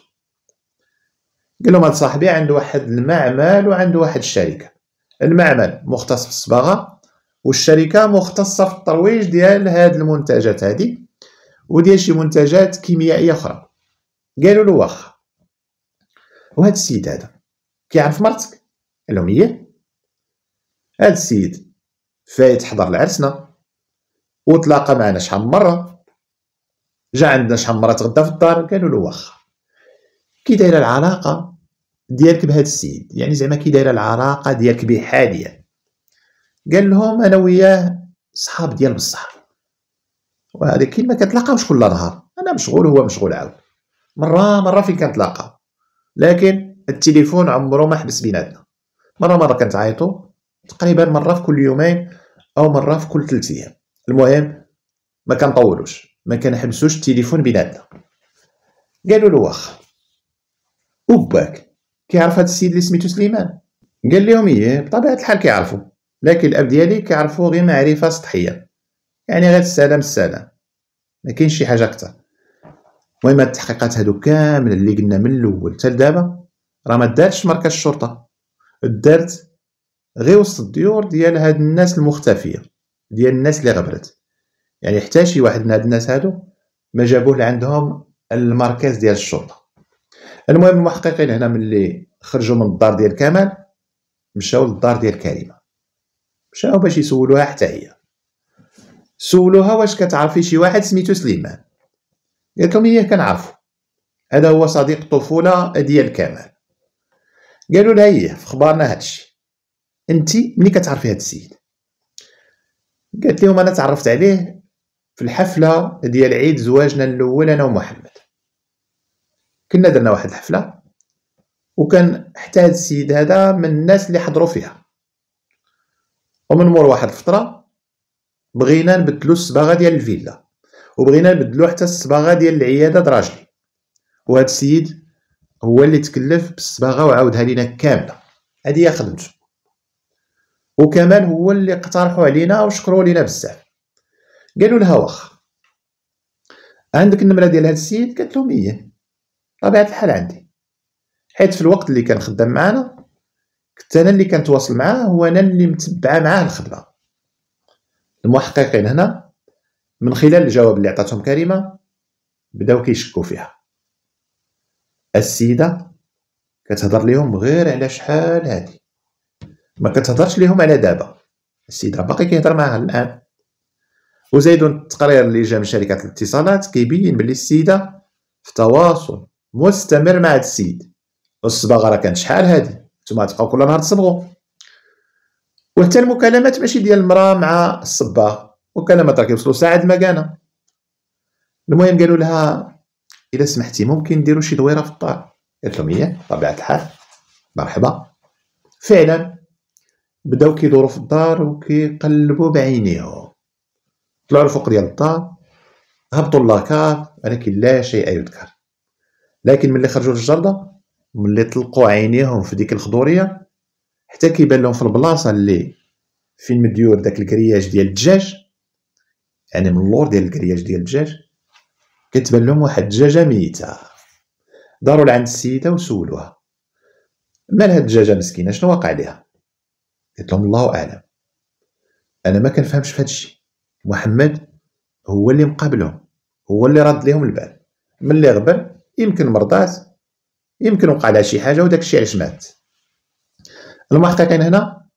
قال لهم هاد صاحبي عنده واحد المعمل وعنده واحد الشركه المعمل مختص في الصباغه والشركه مختصه في الترويج ديال هاد المنتجات هادي وديال شي منتجات كيميائيه اخرى قالوا له واخا وهاد السيد هذا كيعرف مرتك قال هي إيه. هاد السيد فايت حضر لعرسنا وتلاقى معنا شحال من مره جا عندنا شحال من مره تغدا في الدار قالوا له واخا كي دايره العلاقه ديالك بهذا السيد يعني زعما كي دايره العلاقه ديالك به حاليا قال لهم انا وياه صحاب ديال بصح وهذه كلمه كتلاقاوش كل نهار انا مشغول وهو مشغول عاود مره مره فين كنتلاقاو لكن التليفون عمره ما حبس بيناتنا مره مره كنتعيطوا تقريبا مره في كل يومين او مره في كل ثلاث ايام المهم ما كنطولوش ما كنحبسوش التليفون بيناتنا قالوا له واخا وباك كيعرف هذا السيد اللي سميتو سليمان قال لهم ايه بطبيعه الحال كيعرفوا لكن الاب ديالي كيعرفوا غير معرفه سطحيه يعني غير السلام السلام ما كاينش شي حاجه اكثر المهم التحقيقات هادو كامل اللي قلنا من الاول حتى لدابا راه ما دارتش مركز الشرطه دارت غير وسط الديور ديال هاد الناس المختفيه ديال الناس اللي غبرت يعني حتى شي واحد من هاد الناس هادو ما جابوه لعندهم المركز ديال الشرطه المهم المحققين هنا ملي خرجوا من الدار ديال كمال مشاو للدار ديال كريمه مشاو باش يسولوها حتى هي سولوها واش كتعرفي شي واحد سميتو سليمان قالت لهم ايه كنعرفو هذا هو صديق الطفوله ديال كمال قالوا لها ايه في خبارنا هادشي انت ملي كتعرفي هاد السيد قالت لهم انا تعرفت عليه في الحفله ديال عيد زواجنا الاول انا ومحمد كنا درنا واحد الحفله وكان حتى هذا السيد هذا من الناس اللي حضروا فيها ومن مور واحد الفتره بغينا نبدلو الصباغه ديال الفيلا وبغينا نبدلو حتى الصباغه ديال العياده دراجلي وهذا السيد هو اللي تكلف بالصباغه وعاودها لينا كامله هذه هي خدمته وكمان هو اللي اقترحوا علينا وشكروا لينا بزاف قالوا لها واخا عندك النمره ديال هذا السيد قالت لهم ايه طبيعة الحال عندي حيت في الوقت اللي كان خدام معانا كنت انا اللي كنتواصل معاه هو انا اللي متبع معاه الخدمه المحققين هنا من خلال الجواب اللي عطاتهم كريمه بداو كيشكوا فيها السيده كتهضر ليهم غير على شحال هادي ما كتهضرش ليهم على دابا السيده باقي كيهضر معاها الان وزايد التقرير اللي جا من شركه الاتصالات كيبين بلي السيده في تواصل مستمر مع هاد السيد الصباغه راه كانت شحال هادي نتوما تبقاو كل نهار تصبغوا وحتى المكالمات ماشي ديال المراه مع الصباغ مكالمات راه كيوصلوا ساعه المكانه المهم قالوا لها الا سمحتي ممكن نديرو شي دويره في الدار قالت لهم هي إيه، طبيعه الحال مرحبا فعلا بداو كيدوروا في الدار وكيقلبوا بعينيهم طلعوا الفوق ديال الدار هبطوا لاكار ولكن لا شيء يذكر لكن ملي خرجوا للجرده ملي طلقوا عينيهم في ديك الخضوريه حتى كيبان لهم في البلاصه اللي فين مديور داك الكرياج ديال الدجاج يعني من اللور ديال الكرياج ديال الدجاج كتبان لهم واحد الدجاجه ميته داروا لعند السيده وسولوها مال هاد الدجاجه مسكينه شنو وقع ليها قلت لهم الله اعلم انا ما كنفهمش في هادشي محمد هو اللي مقابلهم هو اللي رد ليهم البال ملي غبر يمكن مرضات يمكن وقع لها شي حاجه وداك الشيء علاش مات المحققين هنا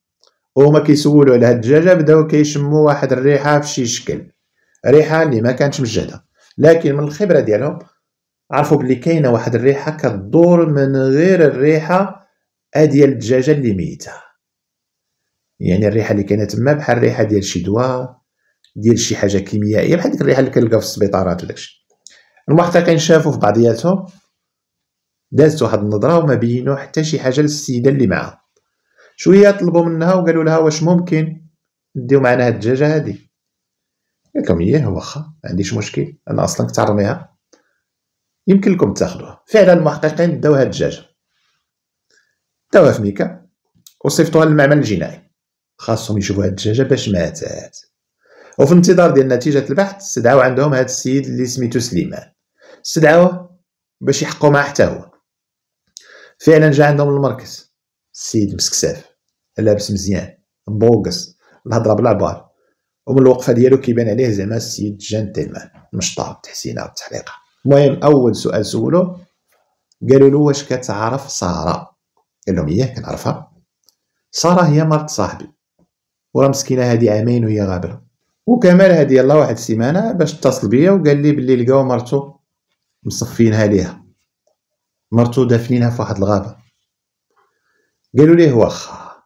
وهما كيسولوا على هاد الدجاجه بداو كيشموا واحد الريحه فشي شكل ريحه اللي ما كانتش مجهده لكن من الخبره ديالهم عرفوا بلي كاينه واحد الريحه كتدور من غير الريحه ديال الدجاجه اللي ميته يعني الريحه اللي كانت تما بحال الريحه ديال شي دواء ديال شي حاجه كيميائيه بحال ديك الريحه اللي كنلقاو في السبيطارات وداكشي المهم كان كنشافو في بعضياتهم دازت واحد النظره وما بينو حتى شي حاجه للسيده اللي معاها شويه طلبوا منها وقالوا لها واش ممكن نديو معنا هاد الدجاجه هادي قالت لهم ايه واخا ما عنديش مشكل انا اصلا كترميها يمكن لكم تاخذوها فعلا المحققين داو هاد الدجاجه داوها في ميكا وصيفطوها للمعمل الجنائي خاصهم يشوفوا هاد الدجاجه باش ماتت وفي انتظار ديال نتيجه البحث استدعاو عندهم هاد السيد اللي سميتو سليمان استدعوه باش يحقوا معاه حتى هو فعلا جا عندهم المركز السيد مسكساف لابس مزيان بوغس الهضره بلا بار ومن الوقفه ديالو كيبان عليه زعما السيد جنتلمان مشطاب بتحسينه بتحليقه المهم اول سؤال سولوه قالوا له واش كتعرف ساره قال لهم ايه كنعرفها ساره هي مرت صاحبي وراه مسكينه هادي عامين وهي غابره وكمال هادي يلاه واحد السيمانه باش اتصل بيا وقال لي بلي لقاو مرتو مصفينها ليها مرتو دافنينها في واحد الغابه قالوا ليه واخا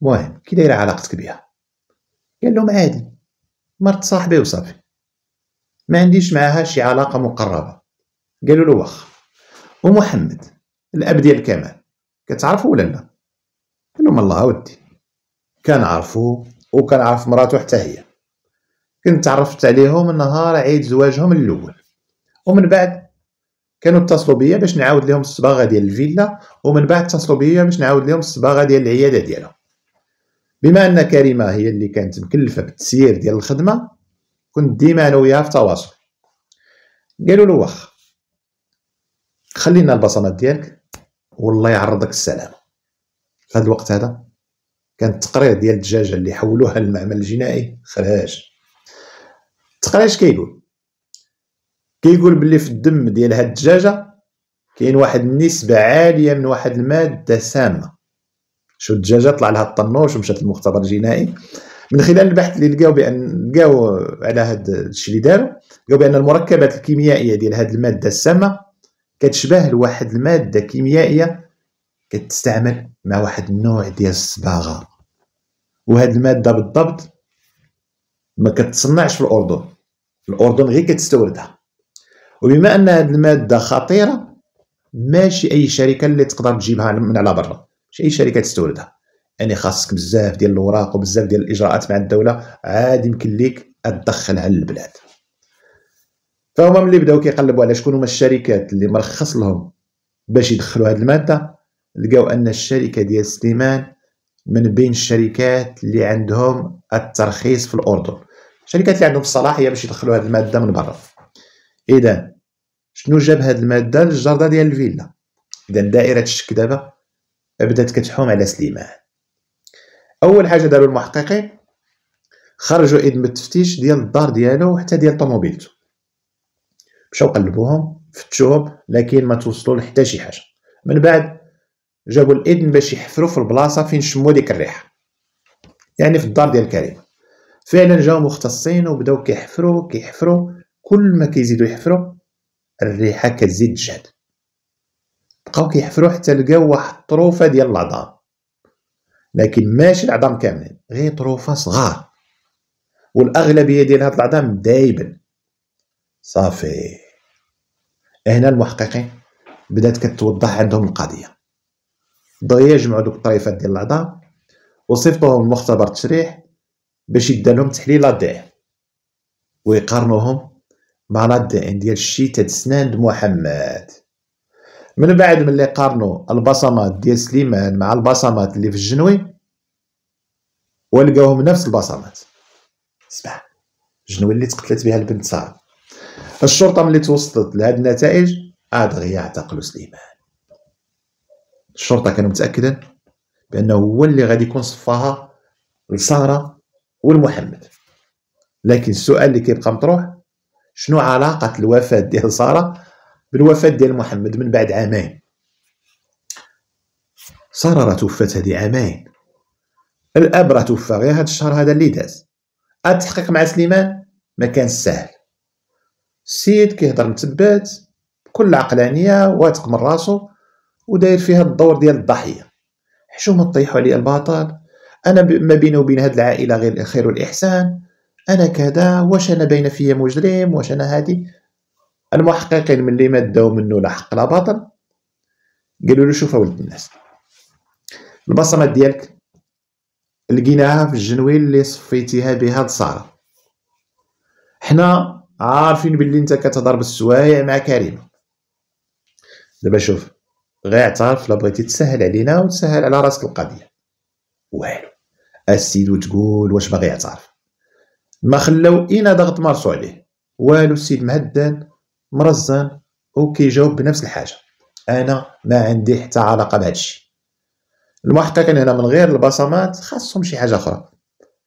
مهم كي داير علاقتك بيها قال لهم عادي مرت صاحبي وصافي ما عنديش معاها شي علاقه مقربه قالوا له واخا ومحمد الاب ديال كمال كتعرفو ولا لا قال لهم الله ودي كنعرفو وكنعرف مراتو حتى هي كنت تعرفت عليهم نهار عيد زواجهم الاول ومن بعد كانوا اتصلوا بيا باش نعاود لهم الصباغه ديال الفيلا ومن بعد اتصلوا بيا باش نعاود لهم الصباغه ديال العياده ديالها بما ان كريمه هي اللي كانت مكلفه بالتسيير ديال الخدمه كنت ديما انا وياها في تواصل قالوا له واخا خلينا البصمات ديالك والله يعرضك السلامه في هذا الوقت هذا كان التقرير ديال الدجاجه اللي حولوها للمعمل الجنائي خرج التقرير كيقول كيقول باللي في الدم ديال هاد الدجاجه كاين واحد النسبه عاليه من واحد الماده سامه شو الدجاجه طلع لها الطنوش ومشات للمختبر الجنائي من خلال البحث اللي لقاو بان لقاو على هاد الشيء اللي داروا لقاو بان المركبات الكيميائيه ديال هاد الماده السامه كتشبه لواحد الماده كيميائيه كتستعمل مع واحد النوع ديال الصباغه وهاد الماده بالضبط ما كتصنعش في الاردن الاردن غير كتستوردها وبما ان هذه الماده خطيره ماشي اي شركه اللي تقدر تجيبها من على برا ماشي اي شركه تستوردها يعني خاصك بزاف ديال الاوراق وبزاف ديال الاجراءات مع الدوله عاد يمكن ليك تدخلها للبلاد فهما ملي بداو كيقلبوا على شكون هما الشركات اللي مرخص لهم باش يدخلوا هذه الماده لقاو ان الشركه ديال سليمان من بين الشركات اللي عندهم الترخيص في الاردن الشركات اللي عندهم الصلاحيه باش يدخلوا هذه الماده من برا اذا شنو جاب هذه الماده للجرده ديال الفيلا اذا دائره الشك دابا بدات كتحوم على سليمان اول حاجه داروا المحققين خرجوا اذن التفتيش ديال الدار ديالو وحتى ديال طوموبيلته مشاو قلبوهم فتشوهم لكن ما توصلوا لحتى شي حاجه من بعد جابوا الاذن باش يحفروا في البلاصه فين شموا ديك الريحه يعني في الدار ديال كريم فعلا جاو مختصين وبداو كيحفروا كيحفروا كل ما كيزيدوا يحفروا الريحه كتزيد تجهد بقاو كيحفروا حتى لقاو واحد الطروفه ديال العظام لكن ماشي العظام كاملين غير طروفه صغار والاغلبيه ديال هاد العظام دايبن صافي هنا المحققين بدات كتوضح عندهم القضيه بغاو يجمعوا دوك الطريفات ديال العظام وصيفطوهم لمختبر التشريح باش يدالهم تحليل اديه ويقارنوهم مرض ديال الشيتة سناند محمد من بعد ملي قارنوا البصمات ديال سليمان مع البصمات اللي في الجنوي ولقاوهم نفس البصمات سبع الجنوي اللي تقتلت بها البنت ساره الشرطه ملي توصلت لهاد النتائج عاد غي يعتقلوا سليمان الشرطه كانوا متأكدين بانه هو اللي غادي يكون صفاها لساره والمحمد لكن السؤال اللي كيبقى مطروح شنو علاقه الوفاه ديال ساره بالوفاه ديال محمد من بعد عامين ساره راه توفات هادي عامين الاب راه توفى غير هاد الشهر هذا اللي داز التحقيق مع سليمان ما كان سهل السيد كيهضر متبات بكل عقلانيه واثق من راسو وداير فيها الدور ديال الضحيه حشومه طيحوا عليا الباطل انا ما بيني وبين هاد العائله غير الخير والاحسان انا كذا واش انا باينه فيا مجرم واش انا هادي المحققين ملي اللي داو منه لا حق لا باطل قالوا له شوف ولد الناس البصمه ديالك لقيناها في الجنوي اللي صفيتيها بها الصاله حنا عارفين باللي انت كتهضر بالسوايع مع كريمه دابا شوف غير اعترف لا بغيتي تسهل علينا وتسهل على راسك القضيه والو السيد وتقول واش باغي يعترف ما خلاو اينا ضغط مارسو عليه والو السيد مهدان مرزان وكيجاوب بنفس الحاجه انا ما عندي حتى علاقه بهادشي المحتكن كان هنا من غير البصمات خاصهم شي حاجه اخرى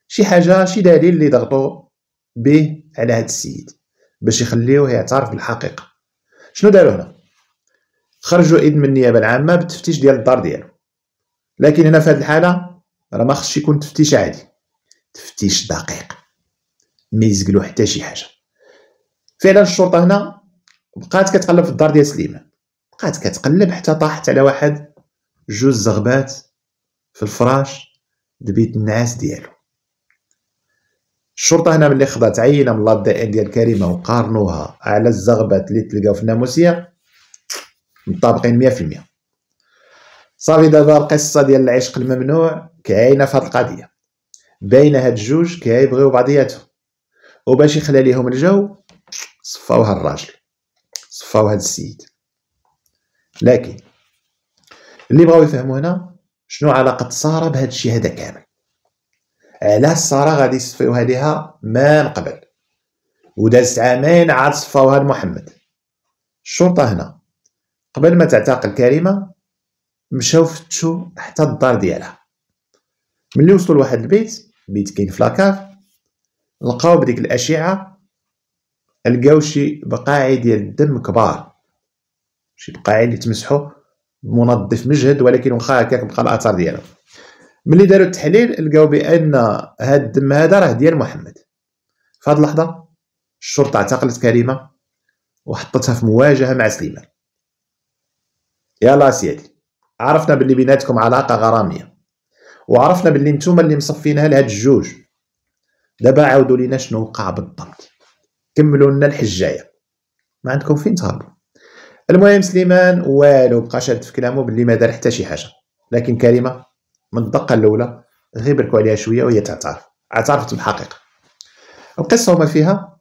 شي حاجه شي دليل اللي ضغطوا به على هاد السيد باش يخليوه يعترف بالحقيقه شنو داروا هنا خرجوا اذن من النيابه العامه بالتفتيش ديال الدار ديالو لكن هنا في هذه الحاله راه ما خصش يكون تفتيش عادي تفتيش دقيق ما يزقلو حتى شي حاجه فعلا الشرطه هنا بقات كتقلب في الدار ديال سليمان بقات كتقلب حتى طاحت على واحد جوج زغبات في الفراش دبيت النعاس ديالو الشرطه هنا ملي خضات عينه من لاد ان ديال كريمه وقارنوها على الزغبات اللي تلقاو في ناموسيه مطابقين 100% صافي دابا القصه ديال العشق الممنوع كاينه في هاد القضيه باينه هاد الجوج كيبغيو بعضياتهم وباش يخلى ليهم الجو صفاو هاد الراجل صفاو هاد السيد لكن اللي بغاو يفهموا هنا شنو علاقه ساره بهذا الشيء هذا كامل علاش ساره غادي يصفيوها ليها من قبل ودازت عامين عاد صفاوها لمحمد الشرطه هنا قبل ما تعتقل كريمه مشاو فتشو حتى الدار ديالها ملي وصلوا لواحد البيت بيت كاين في لاكاف لقاو بديك الاشعه لقاو شي بقاعي ديال الدم كبار شي بقاعي اللي تمسحو منظف مجهد ولكن واخا هكاك بقى الاثار ديالو ملي داروا التحليل لقاو بان هاد الدم هذا راه ديال محمد في هاد اللحظه الشرطه اعتقلت كريمه وحطتها في مواجهه مع سليمان يلا سيدي عرفنا باللي بيناتكم علاقه غراميه وعرفنا باللي نتوما اللي مصفينها لهاد الجوج دابا عاودوا لينا شنو وقع بالضبط كملوا لنا الحجايه ما عندكم فين تهربوا المهم سليمان والو بقى شاد في كلامه باللي ما دار حتى شي حاجه لكن كريمه من الدقه الاولى غير بركوا عليها شويه وهي تعترف اعترفت بالحقيقه القصه وما فيها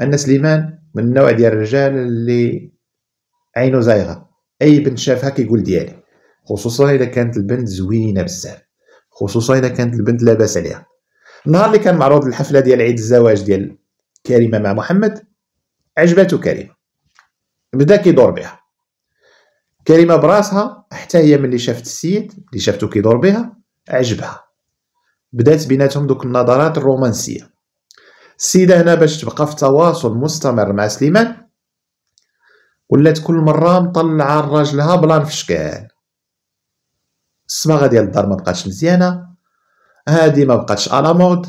ان سليمان من النوع ديال الرجال اللي عينه زايغه اي بنت شافها كيقول ديالي خصوصا اذا كانت البنت زوينه بزاف خصوصا اذا كانت البنت لاباس عليها النهار اللي كان معروض الحفله ديال عيد الزواج ديال كريمه مع محمد عجبته كريمه بدا كيدور بها كريمه براسها حتى هي ملي شافت السيد اللي شافته كيدور بها عجبها بدات بيناتهم دوك النظرات الرومانسيه السيده هنا باش تبقى في تواصل مستمر مع سليمان ولات كل مره مطلعه لراجلها بلان في شكال الصباغه ديال الدار ما بقاتش مزيانه هذه ما بقاتش على مود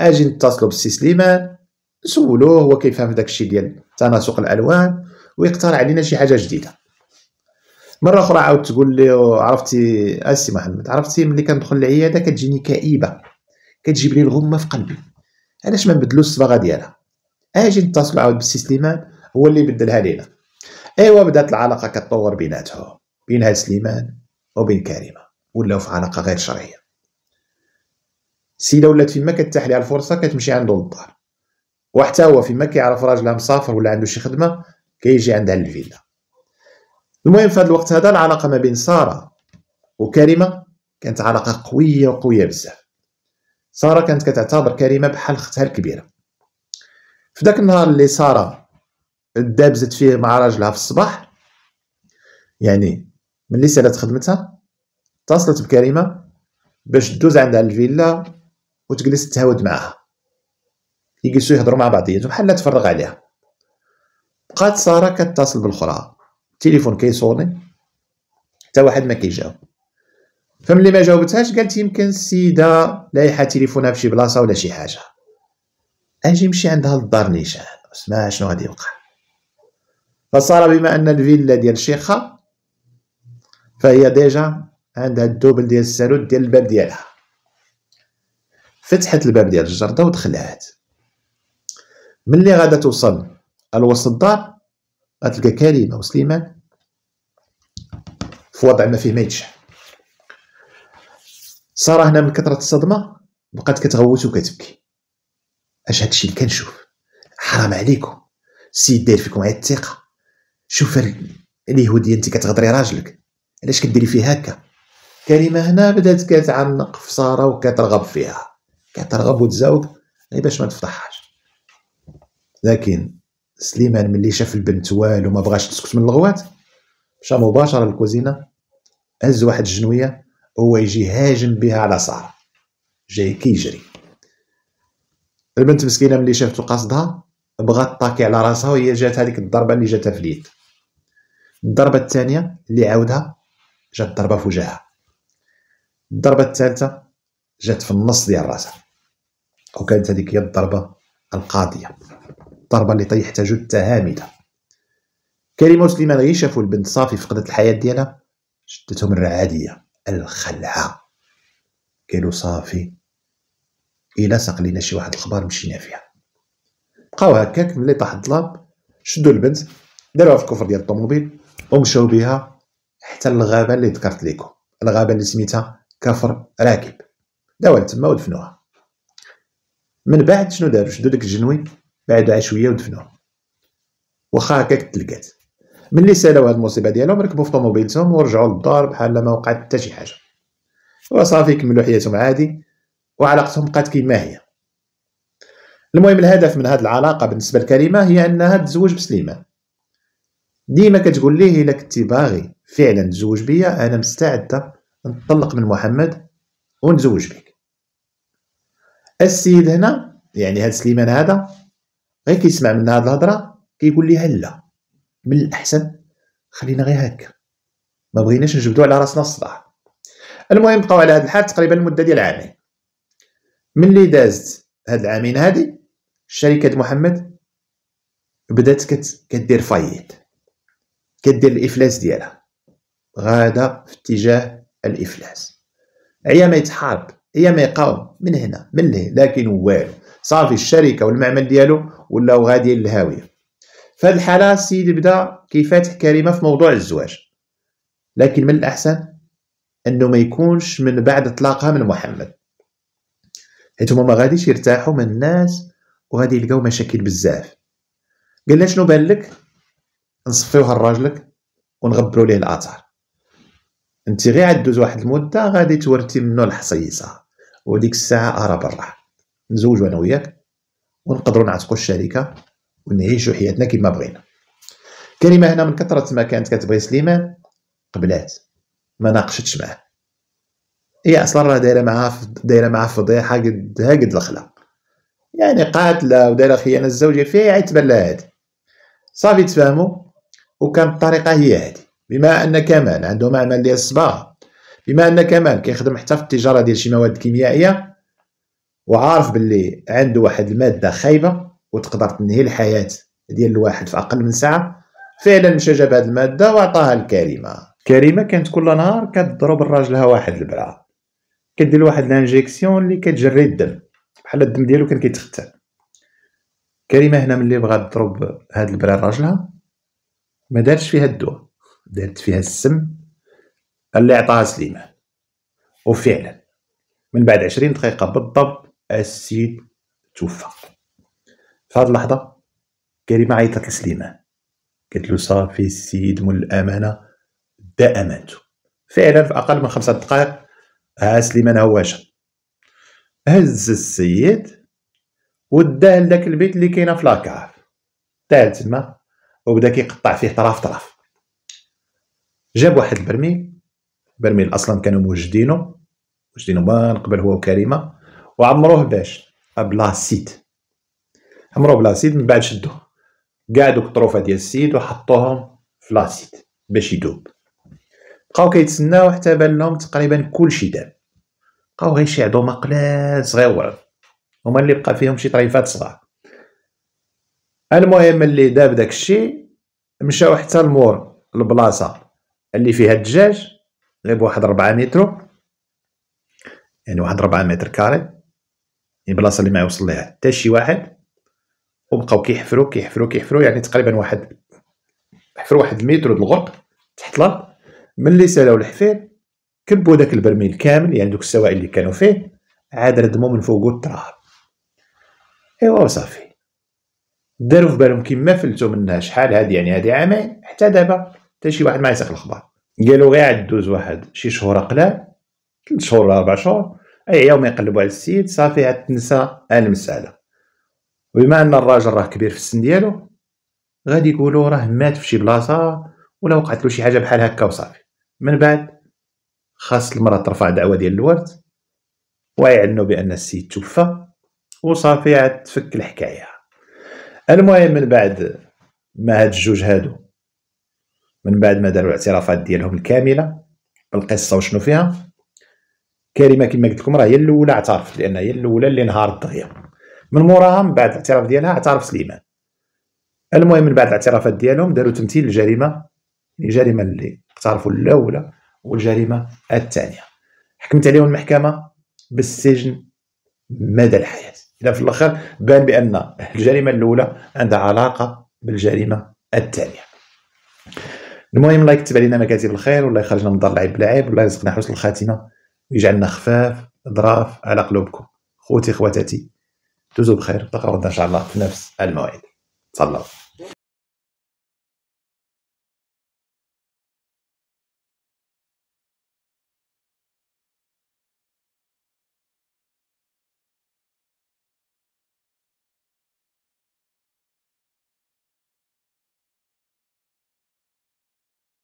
اجي نتصلوا بالسي سليمان نسولوه هو كيفهم في داكشي ديال تناسق الالوان ويقترح علينا شي حاجه جديده مره اخرى عاود تقول لي عرفتي السي محمد عرفتي ملي كندخل العياده كتجيني كئيبه كتجيب لي الغمه في قلبي علاش ما نبدلوش الصباغه ديالها اجي نتصل عاود بالسي سليمان هو اللي بدلها لينا ايوا بدات العلاقه كتطور بيناتهم بين هاد سليمان وبين كريمه ولاو في علاقه غير شرعيه السيده ولات فيما كتاح ليها الفرصه كتمشي عنده للدار وحتى هو فيما كيعرف راجلها مسافر ولا عنده شي خدمه كيجي عندها للفيلا المهم في هذا الوقت هذا العلاقه ما بين ساره وكريمه كانت علاقه قويه وقويه بزاف ساره كانت كتعتبر كريمه بحال اختها الكبيره في ذاك النهار اللي ساره دابزت فيه مع راجلها في الصباح يعني ملي سالات خدمتها اتصلت بكريمه باش دوز عندها الفيلا وتجلس تهاود معاها يجلسوا يهضروا مع بعضياتهم بحال تفرغ عليها بقات ساره كتصل بالاخرى التليفون كيصوني حتى واحد ما كيجاوب فملي ما جاوبتهاش قالت يمكن السيده لايحه تليفونها في شي بلاصه ولا شي حاجه اجي نمشي عندها للدار نيشان اسمع شنو غادي يوقع فصار بما ان الفيلا ديال الشيخه فهي ديجا عندها الدوبل ديال السالون ديال الباب ديالها فتحت الباب ديال الجردة ودخلعات ملي غادا توصل لوسط الدار غتلقى كريمة وسليمان في وضع ما فيه ما يتشح سارة هنا من كثرة الصدمة بقات كتغوت وكتبكي اش هادشي اللي كنشوف حرام عليكم السيد داير فيكم عيا الثقة شوف اليهودية انت كتغدري راجلك علاش كديري فيه هكا كلمة هنا بدات كتعنق في سارة وكترغب فيها كترغب وتزاوج غير يعني باش ما تفضحهاش لكن سليمان ملي شاف البنت والو ما بغاش تسكت من الغوات مشى مباشره للكوزينه هز واحد الجنويه هو يجي هاجم بها على ساره جاي كيجري البنت مسكينه ملي شافت قصدها بغات طاكي على راسها وهي جات هذيك الضربه اللي جاتها في اليد الضربه الثانيه اللي عاودها جات ضربه في وجهها الضربه الثالثه جات في النص ديال راسها وكانت هذيك هي الضربه القاضيه الضربه اللي يحتاج التهامده كريمه وسليمان غير شافوا البنت صافي فقدت الحياه ديالها شدتهم الرعاديه الخلعه قالوا صافي الا ساق لينا شي واحد الخبار مشينا فيها بقاو هكاك ملي طاح الظلام شدوا البنت داروها في الكفر ديال الطوموبيل ومشاو بها حتى الغابه اللي ذكرت لكم الغابه اللي سميتها كفر راكب داوها تما ودفنوها من بعد شنو داروا شدوا داك الجنوي بعدوا شويه ودفنوه واخا هكاك تلقات ملي سالاو هاد المصيبه ديالهم ركبوا في طوموبيلتهم ورجعوا للدار بحال ما وقعت حتى شي حاجه وصافي كملوا حياتهم عادي وعلاقتهم بقات كيما هي المهم الهدف من هاد العلاقه بالنسبه لكريمه هي انها تزوج بسليمان ديما كتقول ليه الا كنتي باغي فعلا تزوج بيا انا مستعده نطلق من محمد ونزوج بك السيد هنا يعني هذا سليمان هذا غير كيسمع من هذه الهضره كيقول ليها لا من الاحسن خلينا غير هكا ما بغيناش نجبدوا على راسنا الصداع المهم بقاو على هذا الحال تقريبا المده ديال عامين ملي دازت هاد العامين هادي شركه محمد بدات كت كدير فايت كدير الافلاس ديالها غاده في اتجاه الافلاس عيا ما يتحارب هي ما يقاوم من هنا من هنا لكن والو صافي الشركه والمعمل ديالو ولاو غاديين للهاويه فهاد الحاله السيد بدا كيفاتح كريمه في موضوع الزواج لكن من الاحسن انه ما يكونش من بعد طلاقها من محمد حيت هما ما غاديش يرتاحوا من الناس وغادي يلقاو مشاكل بزاف قال لها شنو بان لك نصفيوها لراجلك ونغبروا ليه الاثار انت غير عدوز واحد المده غادي تورتي منه الحصيصه وديك الساعه ارى برا نزوجو انا وياك ونقدروا نعتقوا الشركه ونعيشوا حياتنا كما بغينا كلمه هنا من كثره ما كانت كتبغي سليمان قبلات ما ناقشتش معاه هي اصلا راه دايره معاه دايره معاه فضيحه قد قد الخلا يعني قاتله ودايره خيانه الزوجه فيها عيت لها هادي صافي تفاهمو وكانت الطريقه هي هادي بما ان كمال عنده معمل ديال الصباغه بما ان كمال كيخدم حتى في التجاره ديال شي مواد كيميائيه وعارف باللي عنده واحد الماده خايبه وتقدر تنهي الحياه ديال الواحد في اقل من ساعه فعلا مشى جاب هذه الماده وعطاها لكريمه كريمه كانت كل نهار كتضرب لراجلها واحد البرعه كدير واحد لانجيكسيون اللي كتجري الدم بحال الدم ديالو كان كيتختل كريمه هنا ملي بغات تضرب هاد البرا لراجلها ما دارتش فيها الدواء دارت فيها السم اللي عطاها سليمان وفعلا من بعد عشرين دقيقة بالضبط السيد توفى في هذه اللحظة كريمة عيطت لسليمان قالت له صافي السيد مول الأمانة دا أمانته فعلا في أقل من خمسة دقائق ها سليمان هواشة هز السيد وداه لذاك البيت اللي كاينه في لاكاف تاعت تما وبدا كيقطع فيه طرف طرف جاب واحد البرميل برميل اصلا كانوا موجدينه موجدينه من قبل هو وكريمه وعمروه باش بلاسيد عمروه بلاسيد من بعد شدوه كاع دوك الطروفه ديال السيد وحطوهم في لاسيد باش يدوب بقاو كيتسناو حتى بان لهم تقريبا كلشي داب بقاو غير شي عظمه مقلاه صغيور هما اللي بقى فيهم شي طريفات صغار المهم اللي داب داكشي مشاو حتى المور البلاصه اللي فيها الدجاج غير بواحد ربعة مترو يعني واحد ربعة متر كاري يعني البلاصة اللي ما يوصل ليها حتى شي واحد وبقاو كيحفروا كيحفروا كيحفروا يعني تقريبا واحد حفروا واحد متر د الغرب تحت الارض ملي سالاو الحفير كبوا داك البرميل كامل يعني دوك السوائل اللي كانوا فيه عاد ردموا من فوقو التراب ايوا صافي داروا في بالهم كيما فلتو منها شحال هادي يعني هادي عامين حتى دابا حتى شي واحد ما يسخ الاخبار قالوا غير عاد دوز واحد شي شهور قلال ثلاث شهور ولا اربع شهور اي يوم يقلبوا على السيد صافي عاد تنسى المساله وبما ان الراجل راه كبير في السن ديالو غادي يقولوا راه مات في شي بلاصه ولا وقعت له شي حاجه بحال هكا وصافي من بعد خاص المراه ترفع دعوه ديال الورث ويعنوا بان السيد توفى وصافي عاد تفك الحكايه المهم من بعد ما هاد الجوج هادو من بعد ما داروا الاعترافات ديالهم الكامله بالقصه وشنو فيها كريمه كما قلت لكم راه هي الاولى اعترفت لان هي الاولى اللي نهار الضغيه من موراها من بعد الاعتراف ديالها اعترف سليمان المهم من بعد الاعترافات ديالهم داروا تمثيل الجريمه الجريمه يعني اللي اعترفوا الاولى والجريمه الثانيه حكمت عليهم المحكمه بالسجن مدى الحياه اذا في الاخر بان بان الجريمه الاولى عندها علاقه بالجريمه الثانيه المهم الله يكتب علينا مكاتب الخير والله يخرجنا من دار العيب بلعيب والله يرزقنا حسن الخاتمه ويجعلنا خفاف ظراف على قلوبكم خوتي خواتاتي دوزوا بخير تلقاو غدا ان شاء الله في نفس الموعد تهلاو